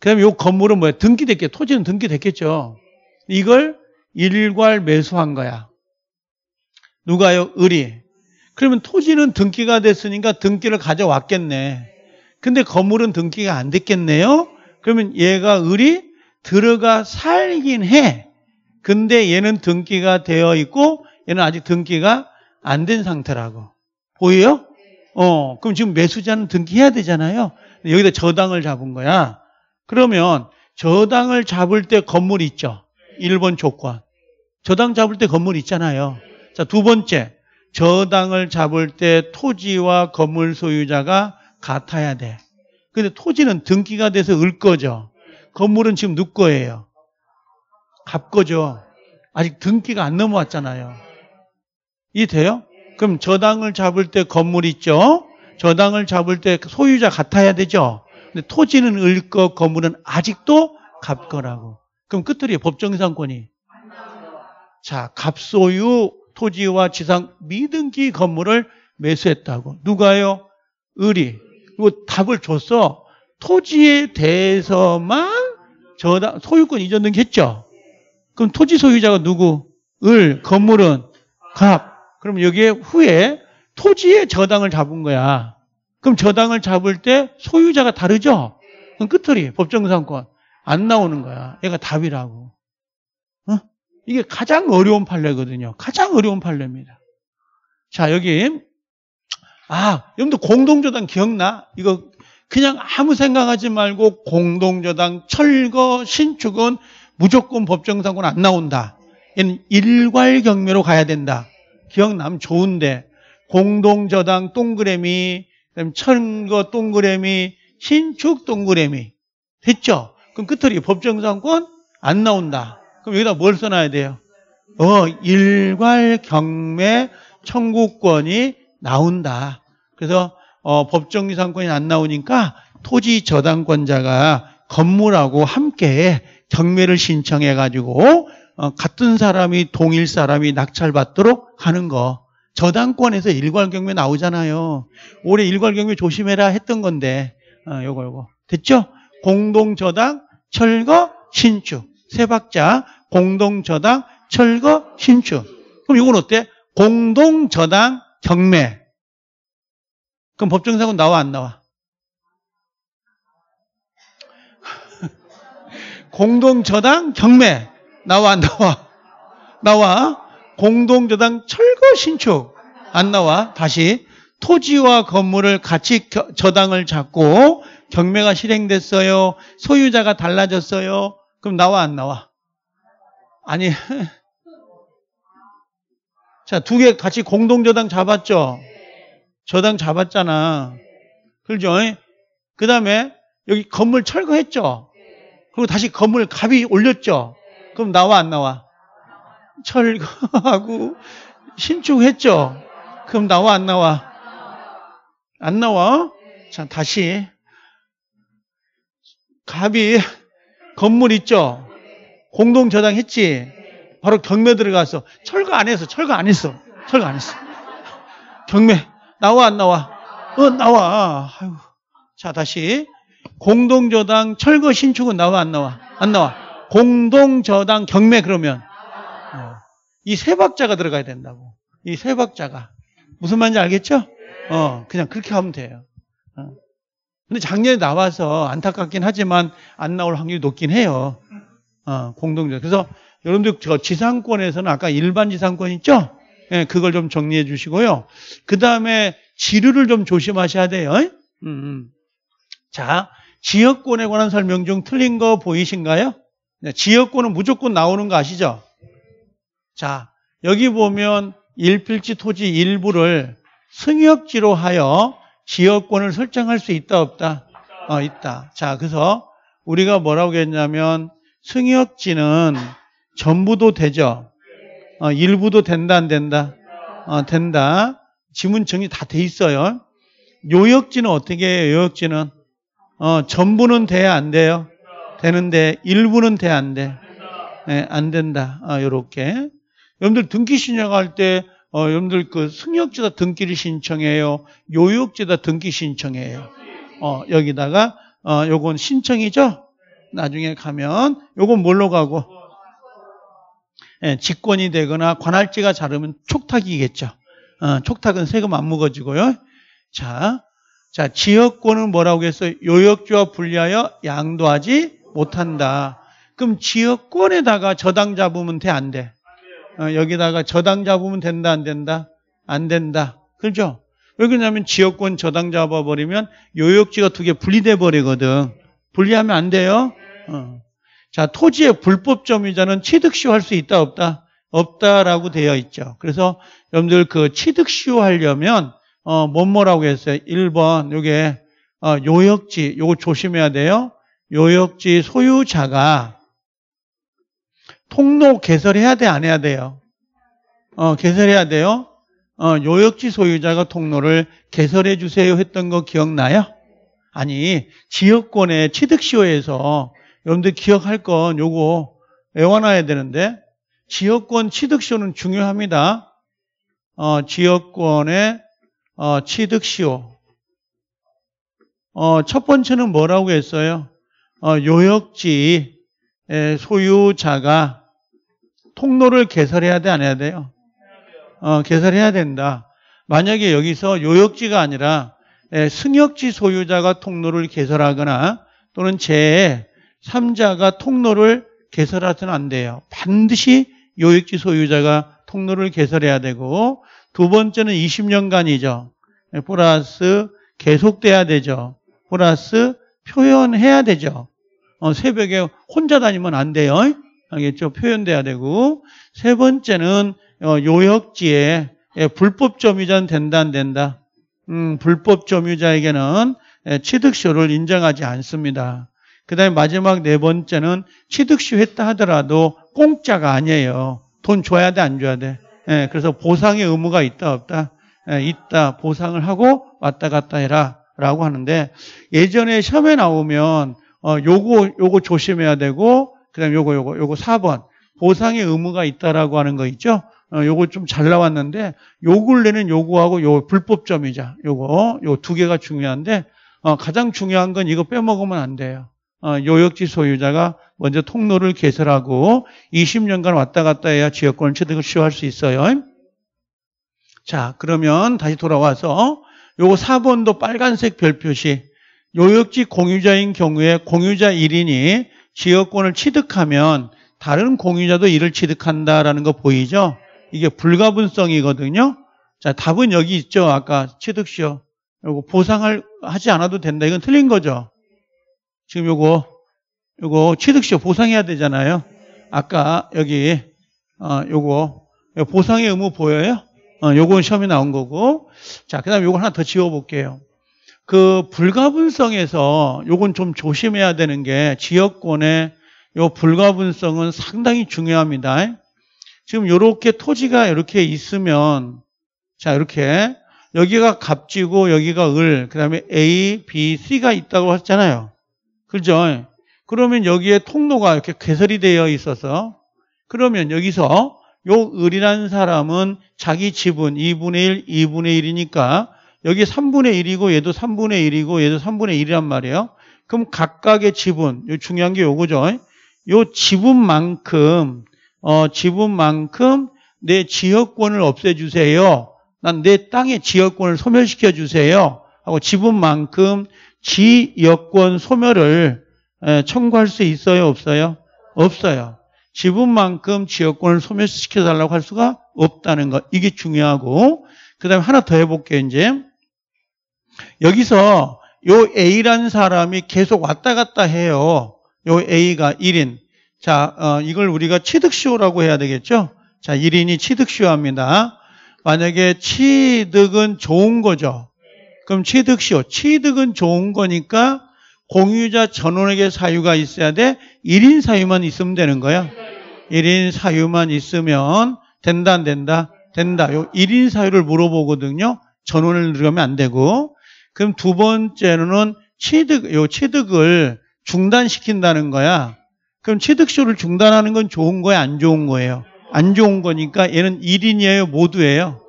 그다음에요 건물은 뭐야? 등기됐게 토지는 등기됐겠죠. 이걸 일괄 매수한 거야. 누가요? 을이. 그러면 토지는 등기가 됐으니까 등기를 가져왔겠네. 근데 건물은 등기가 안 됐겠네요. 그러면 얘가 을이 들어가 살긴 해. 근데 얘는 등기가 되어 있고 얘는 아직 등기가 안 된 상태라고. 보여요? 어, 그럼 지금 매수자는 등기해야 되잖아요. 여기다 저당을 잡은 거야. 그러면 저당을 잡을 때 건물 있죠. 1번 조건. 저당 잡을 때 건물 있잖아요. 자, 두 번째. 저당을 잡을 때 토지와 건물 소유자가 같아야 돼. 근데 토지는 등기가 돼서 을 거죠. 건물은 지금 누 거예요. 갑 거죠. 아직 등기가 안 넘어왔잖아요. 이해돼요? 그럼 저당을 잡을 때 건물 있죠? 저당을 잡을 때 소유자 같아야 되죠? 근데 토지는 을 거, 건물은 아직도 갑 거라고. 그럼 끝들이 법정상권이. 자, 갑소유 토지와 지상 미등기 건물을 매수했다고. 누가요? 을이. 그리고 답을 줬어. 토지에 대해서만 저당 소유권 이전 등기 했죠. 그럼 토지 소유자가 누구? 을, 건물은 갑. 그럼 여기에 후에 토지에 저당을 잡은 거야. 그럼 저당을 잡을 때 소유자가 다르죠? 그럼 끝털이 법정상권 안 나오는 거야. 얘가 답이라고. 이게 가장 어려운 판례거든요. 가장 어려운 판례입니다. 자, 여기. 아, 여러분들 공동조당 기억나? 이거 그냥 아무 생각하지 말고 공동조당 철거 신축은 무조건 법정상권안 나온다. 얘는 일괄 경매로 가야 된다. 기억나면 좋은데 공동저당 동그라미, 그다음 철거 동그라미, 신축 동그라미 됐죠? 그럼 끝으이법정상권안 나온다. 그럼 여기다 뭘 써놔야 돼요? 어, 일괄 경매 청구권이 나온다. 그래서 어, 법정유상권이 안 나오니까 토지 저당권자가 건물하고 함께 경매를 신청해 가지고 어, 같은 사람이 동일 사람이 낙찰받도록 하는 거. 저당권에서 일괄 경매 나오잖아요. 올해 일괄 경매 조심해라 했던 건데 어, 요거 요거 됐죠? 공동 저당 철거 신축 세 박자 공동저당 철거 신축. 그럼 이건 어때? 공동저당 경매. 그럼 법정사고 나와 안 나와? 공동저당 경매 나와 안 나와? 나와. 공동저당 철거 신축 안 나와. 다시 토지와 건물을 같이 저당을 잡고 경매가 실행됐어요. 소유자가 달라졌어요. 그럼 나와 안 나와? 아니, 자, 두 개 같이 공동저당 잡았죠? 저당 잡았잖아. 그죠? 그 다음에 여기 건물 철거했죠? 그리고 다시 건물 값이 올렸죠? 그럼 나와, 안 나와? 철거하고 신축했죠? 그럼 나와, 안 나와? 안 나와? 자, 다시. 값이, 건물 있죠? 공동 저장했지. 바로 경매 들어가서 철거 안 했어. 철거 안 했어. 철거 안 했어. 경매 나와 안 나와? 어 나와. 아이자 다시 공동 저당 철거 신축은 나와 안 나와? 안 나와. 공동 저당 경매 그러면 어. 이세 박자가 들어가야 된다고. 이 세 박자가 무슨 말인지 알겠죠? 어 그냥 그렇게 하면 돼요. 어. 근데 작년에 나와서 안타깝긴 하지만 안 나올 확률이 높긴 해요. 어, 공동전. 그래서 여러분들 저 지상권에서는 아까 일반 지상권 있죠? 예, 그걸 좀 정리해 주시고요. 그 다음에 지류를 좀 조심하셔야 돼요. 음, 음. 자, 지역권에 관한 설명 중 틀린 거 보이신가요? 네, 지역권은 무조건 나오는 거 아시죠? 자, 여기 보면 일필지 토지 일부를 승역지로 하여 지역권을 설정할 수 있다 없다? 어, 있다. 자, 그래서 우리가 뭐라고 했냐면 승이었지는 전부도 되죠. 어, 일부도 된다 안 된다? 어, 된다. 지문증이 다 돼 있어요. 요역지는 어떻게 해요? 요역지는 어, 전부는 돼야 안 돼요. 되는데 일부는 돼야안 돼. 네, 안 된다. 이렇게 아, 여러분들 등기 신청할 때 어, 여러분들 그 승역지다 등기를 신청해요. 요역지다 등기 신청해요. 어, 여기다가 어, 요건 신청이죠. 나중에 가면 요건 뭘로 가고 예, 직권이 되거나 관할지가 자르면 촉탁이겠죠. 어, 촉탁은 세금 안무어지고요 자, 자 지역권은 뭐라고 했어요? 요역주와 분리하여 양도하지 못한다. 그럼 지역권에다가 저당 잡으면 돼, 안 돼? 어, 여기다가 저당 잡으면 된다, 안 된다? 안 된다. 그렇죠? 왜 그러냐면 지역권 저당 잡아버리면 요역지가 두 개 분리돼 버리거든. 분리하면 안 돼요. 어. 자, 토지의 불법 점유자는 취득시효할 수 있다 없다? 없다라고 되어 있죠. 그래서 여러분들 그 취득시효 하려면 어, 뭐뭐라고 했어요? 1번 요게 어, 요역지 요거 조심해야 돼요. 요역지 소유자가 통로 개설해야 돼, 안 해야 돼요? 어, 개설해야 돼요. 어, 요역지 소유자가 통로를 개설해 주세요 했던 거 기억나요? 아니, 지역권의 취득시효에서 여러분들 기억할 건 요거 외워놔야 되는데 지역권 취득시효는 중요합니다. 어, 지역권의 어, 취득시효. 어, 첫 번째는 뭐라고 했어요? 어, 요역지 소유자가 통로를 개설해야 돼, 안 해야 돼요? 어, 개설해야 된다. 만약에 여기서 요역지가 아니라 예, 승역지 소유자가 통로를 개설하거나 또는 제 3자가 통로를 개설하서는안 돼요. 반드시 요익지 소유자가 통로를 개설해야 되고 두 번째는 20년간이죠. 플러스 계속돼야 되죠. 플러스 표현해야 되죠. 어, 새벽에 혼자 다니면 안 돼요. 알겠죠? 표현돼야 되고 세 번째는 어, 요역지에 예, 불법 점유자는 된다 안 된다. 음, 불법 점유자에게는 예, 취득세를 인정하지 않습니다. 그 다음에 마지막 네 번째는 취득시 했다 하더라도 공짜가 아니에요. 돈 줘야 돼, 안 줘야 돼. 예, 그래서 보상의 의무가 있다, 없다. 예, 있다, 보상을 하고 왔다 갔다 해라. 라고 하는데 예전에 시험에 나오면 어, 요거, 요거 조심해야 되고, 그 다음에 요거, 요거, 요거 4번. 보상의 의무가 있다라고 하는 거 있죠? 어, 요거 좀 잘 나왔는데, 요 근래는 요거하고 요 불법점이자, 요거, 어, 요두 개가 중요한데, 어, 가장 중요한 건 이거 빼먹으면 안 돼요. 어, 요역지 소유자가 먼저 통로를 개설하고 20년간 왔다 갔다 해야 지역권 을 취득을 시효할 수 있어요. 자, 그러면 다시 돌아와서 요거 4번도 빨간색 별 표시. 요역지 공유자인 경우에 공유자 1인이 지역권을 취득하면 다른 공유자도 이를 취득한다라는 거 보이죠? 이게 불가분성이거든요. 자, 답은 여기 있죠. 아까 취득시효. 요거 보상을 하지 않아도 된다. 이건 틀린 거죠. 지금 요거 요거 취득시효 보상해야 되잖아요. 아까 여기 어, 요거 보상의 의무 보여요? 어, 요건 시험이 나온 거고 자 그다음에 요거 하나 더 지워볼게요. 그 불가분성에서 요건 좀 조심해야 되는 게 지역권의 요 불가분성은 상당히 중요합니다. 지금 요렇게 토지가 이렇게 있으면 자 이렇게 여기가 갑지고 여기가 을 그다음에 A, B, C가 있다고 했잖아요. 그죠? 그러면 여기에 통로가 이렇게 개설이 되어 있어서 그러면 여기서 요 을이라는 사람은 자기 지분 2분의 1, 2분의 1이니까 여기 3분의 1이고 얘도 3분의 1이고 얘도 3분의 1이란 말이에요. 그럼 각각의 지분, 요 중요한 게 요거죠. 요 지분만큼 어 지분만큼 내 지역권을 없애주세요. 난 내 땅의 지역권을 소멸시켜 주세요. 하고 지분만큼 지 여권 소멸을 청구할 수 있어요? 없어요? 없어요. 지분만큼 지역권을 소멸시켜달라고 할 수가 없다는 것. 이게 중요하고. 그 다음에 하나 더 해볼게요, 이제. 여기서 요 A라는 사람이 계속 왔다 갔다 해요. 요 A가 1인. 자, 어, 이걸 우리가 취득시효라고 해야 되겠죠? 자, 1인이 취득시효합니다. 만약에 취득은 좋은 거죠. 그럼 취득시효. 취득은 좋은 거니까 공유자 전원에게 사유가 있어야 돼. 1인 사유만 있으면 되는 거야. 1인 사유만 있으면 된다 안 된다? 된다. 요 1인 사유를 물어보거든요. 전원을 들어가면 안 되고. 그럼 두 번째로는 취득, 요 취득을 중단시킨다는 거야. 그럼 취득쇼를 중단하는 건 좋은 거예요? 안 좋은 거예요? 안 좋은 거니까 얘는 1인이에요? 모두예요?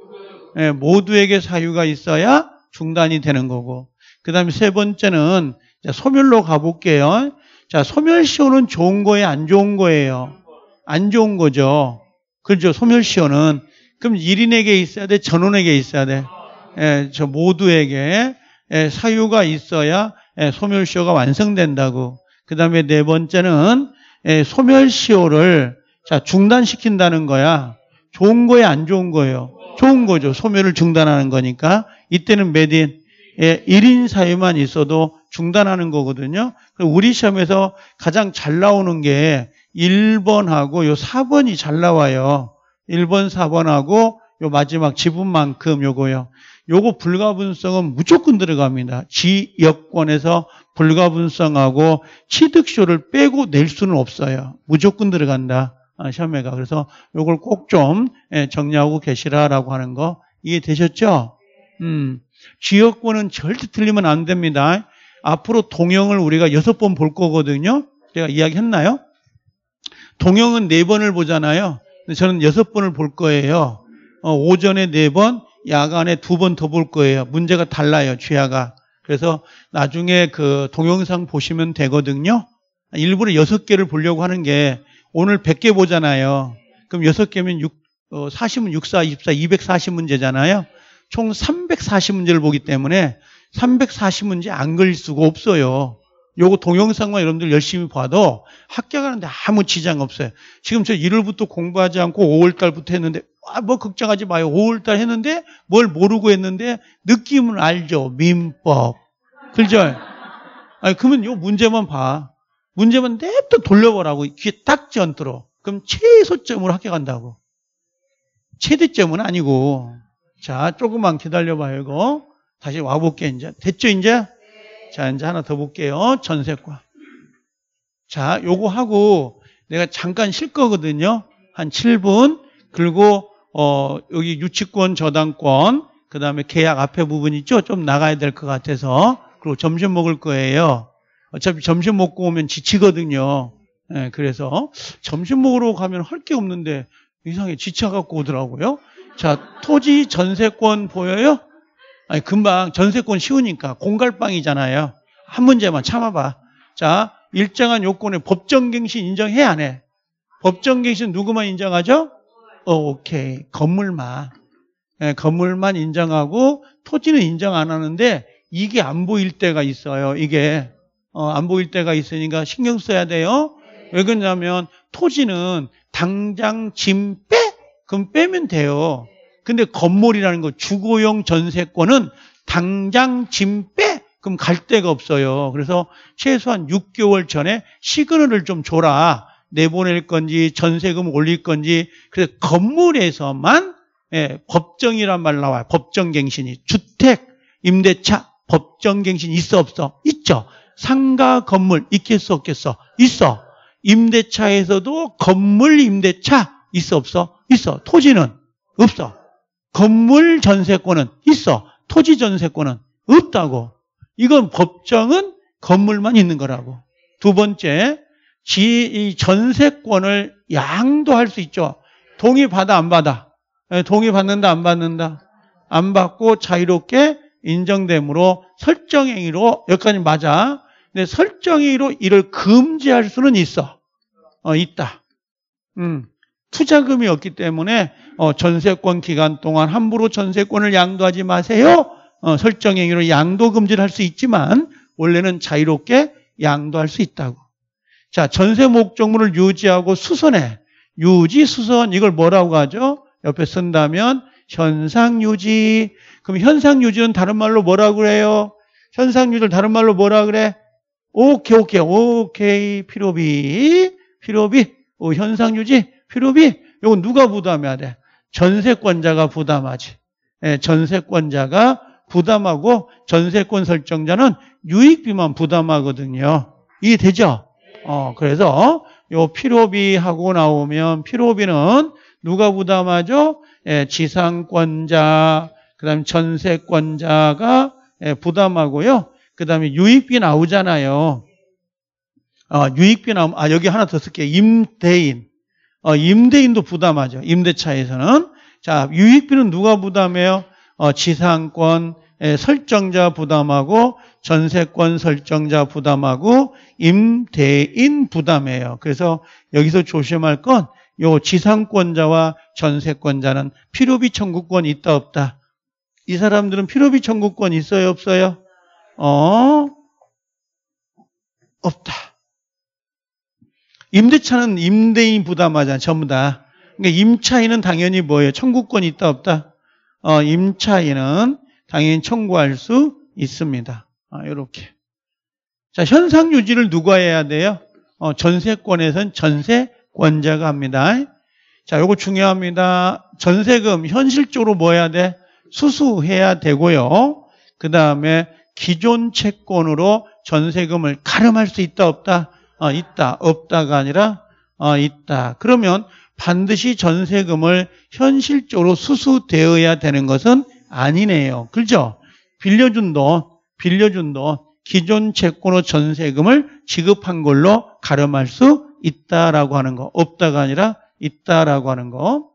네, 모두에게 사유가 있어야 중단이 되는 거고. 그 다음에 세 번째는 소멸로 가볼게요. 자, 소멸시효는 좋은 거예요? 안 좋은 거예요? 안 좋은 거죠. 그렇죠. 소멸시효는. 그럼 1인에게 있어야 돼? 전원에게 있어야 돼? 예, 저 모두에게 예, 사유가 있어야 예, 소멸시효가 완성된다고. 그 다음에 네 번째는 예, 소멸시효를 자, 중단시킨다는 거야. 좋은 거예요? 안 좋은 거예요? 좋은 거죠. 소멸을 중단하는 거니까. 이때는 메딘 예, 1인 사유만 있어도 중단하는 거거든요. 우리 시험에서 가장 잘 나오는 게 1번하고 요 4번이 잘 나와요. 1번, 4번하고 요 마지막 지분만큼 요거요. 요거 불가분성은 무조건 들어갑니다. 지역권에서 불가분성하고 취득쇼를 빼고 낼 수는 없어요. 무조건 들어간다. 아, 시험에가. 그래서 요걸 꼭좀 예, 정리하고 계시라라고 하는 거 이해되셨죠? 음, 지역권은 절대 틀리면 안 됩니다. 앞으로 동영을 우리가 여섯 번 볼 거거든요. 제가 이야기했나요? 동영은 네 번을 보잖아요. 저는 여섯 번을 볼 거예요. 어, 오전에 네 번, 야간에 두 번 더 볼 거예요. 문제가 달라요, 주야가. 그래서 나중에 그 동영상 보시면 되거든요. 일부러 여섯 개를 보려고 하는 게 오늘 100개 보잖아요. 그럼 여섯 개면 6, 어, 40은 6, 4, 24, 240문제잖아요. 총 340문제를 보기 때문에 340문제 안 걸릴 수가 없어요. 요거 동영상만 여러분들 열심히 봐도 합격하는데 아무 지장 없어요. 지금 저 1월부터 공부하지 않고 5월달부터 했는데 뭐 걱정하지 마요. 5월달 했는데 뭘 모르고 했는데 느낌은 알죠. 민법. 그죠? 아니 그러면 요 문제만 봐. 문제만 냅둬 돌려보라고 귀에 딱지 않도록. 그럼 최소점으로 합격한다고. 최대점은 아니고. 자, 조금만 기다려봐요, 이거. 다시 와볼게, 이제. 됐죠, 이제? 자, 이제 하나 더 볼게요. 전세권. 자, 요거 하고 내가 잠깐 쉴 거거든요. 한 7분. 그리고, 어, 여기 유치권, 저당권. 그 다음에 계약 앞에 부분 있죠? 좀 나가야 될 것 같아서. 그리고 점심 먹을 거예요. 어차피 점심 먹고 오면 지치거든요. 네, 그래서 점심 먹으러 가면 할 게 없는데 이상해 지쳐갖고 오더라고요. 자, 토지 전세권 보여요? 아니, 금방 전세권 쉬우니까 공갈빵이잖아요. 한 문제만 참아봐. 자, 일정한 요건에 법정갱신 인정해, 안 해? 법정갱신 누구만 인정하죠? 어, 오케이. 건물만. 네, 건물만 인정하고 토지는 인정 안 하는데 이게 안 보일 때가 있어요. 이게. 어, 안 보일 때가 있으니까 신경 써야 돼요. 왜 그러냐면 토지는 당장 짐 빼! 그럼 빼면 돼요. 근데 건물이라는 거 주거용 전세권은 당장 짐 빼? 그럼 갈 데가 없어요. 그래서 최소한 6개월 전에 시그널을 좀 줘라. 내보낼 건지 전세금 올릴 건지 그래서 건물에서만 예, 법정이란 말 나와요. 법정갱신이 주택, 임대차, 법정갱신 있어 없어? 있죠. 상가 건물 있겠어 없겠어? 있어. 임대차에서도 건물 임대차 있어 없어? 있어. 토지는 없어. 건물 전세권은 있어. 토지 전세권은 없다고. 이건 법정은 건물만 있는 거라고. 두 번째, 지, 이 전세권을 양도할 수 있죠. 동의 받아, 안 받아? 예, 동의 받는다, 안 받는다? 안 받고 자유롭게 인정됨으로 설정행위로, 여기까지 맞아. 근데 설정행위로 이를 금지할 수는 있어. 어, 있다. 음. 투자금이 없기 때문에 어, 전세권 기간 동안 함부로 전세권을 양도하지 마세요. 어, 설정행위로 양도 금지를 할 수 있지만 원래는 자유롭게 양도할 수 있다고. 자, 전세 목적물을 유지하고 수선해. 유지, 수선 이걸 뭐라고 하죠? 옆에 쓴다면 현상 유지. 그럼 현상 유지는 다른 말로 뭐라고 그래요? 현상 유지를 다른 말로 뭐라 그래? 오케이, 오케이, 오케이, 필요비, 필요비, 오, 현상 유지, 필요비 이건 누가 부담해야 돼? 전세권자가 부담하지. 예, 전세권자가 부담하고 전세권 설정자는 유익비만 부담하거든요. 이해되죠? 어, 그래서 요 필요비 하고 나오면 필요비는 누가 부담하죠? 예, 지상권자, 그다음 전세권자가 예, 부담하고요. 그다음에 유익비 나오잖아요. 어, 유익비 나오면 아 여기 하나 더 쓸게요. 임대인. 어, 임대인도 부담하죠. 임대차에서는. 자, 유익비는 누가 부담해요? 어, 지상권 설정자 부담하고 전세권 설정자 부담하고 임대인 부담해요. 그래서 여기서 조심할 건 요 지상권자와 전세권자는 필요비 청구권 있다 없다. 이 사람들은 필요비 청구권 있어요 없어요? 어? 없다. 임대차는 임대인 부담하잖아, 전부 다. 그러니까 임차인은 당연히 뭐예요? 청구권이 있다, 없다? 어, 임차인은 당연히 청구할 수 있습니다. 아, 요렇게. 자, 현상 유지를 누가 해야 돼요? 어, 전세권에선 전세권자가 합니다. 자, 요거 중요합니다. 전세금 현실적으로 뭐 해야 돼? 수수해야 되고요. 그 다음에 기존 채권으로 전세금을 가름할 수 있다 없다? 어, 있다, 없다가 아니라 어, 있다. 그러면 반드시 전세금을 현실적으로 수수되어야 되는 것은 아니네요. 그죠 빌려준 돈, 빌려준 돈, 기존 채권으로 전세금을 지급한 걸로 가름할 수 있다라고 하는 거. 없다가 아니라 있다라고 하는 거.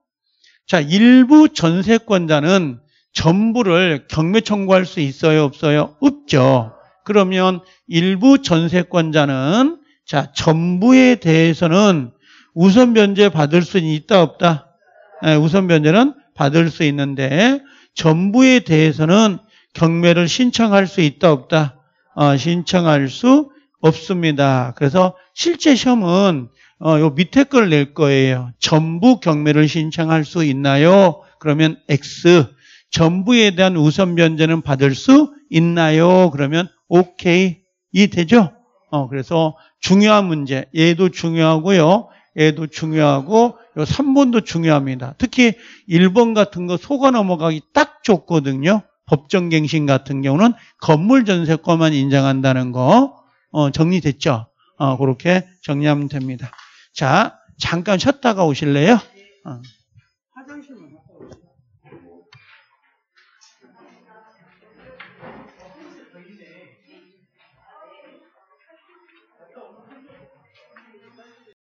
자, 일부 전세권자는 전부를 경매 청구할 수 있어요, 없어요? 없죠. 그러면 일부 전세권자는 자, 전부에 대해서는 우선 변제 받을 수 있다 없다? 네, 우선 변제는 받을 수 있는데 전부에 대해서는 경매를 신청할 수 있다 없다? 어, 신청할 수 없습니다. 그래서 실제 시험은 어, 요 밑에 걸 낼 거예요. 전부 경매를 신청할 수 있나요? 그러면 X. 전부에 대한 우선 변제는 받을 수 있나요? 그러면 OK. 이 이해되죠? 어, 그래서 중요한 문제, 얘도 중요하고요. 얘도 중요하고 요 3번도 중요합니다. 특히 1번 같은 거 속아 넘어가기 딱 좋거든요. 법정갱신 같은 경우는 건물 전세권만 인정한다는 거 어, 정리됐죠? 어, 그렇게 정리하면 됩니다. 자, 잠깐 쉬었다가 오실래요? 어.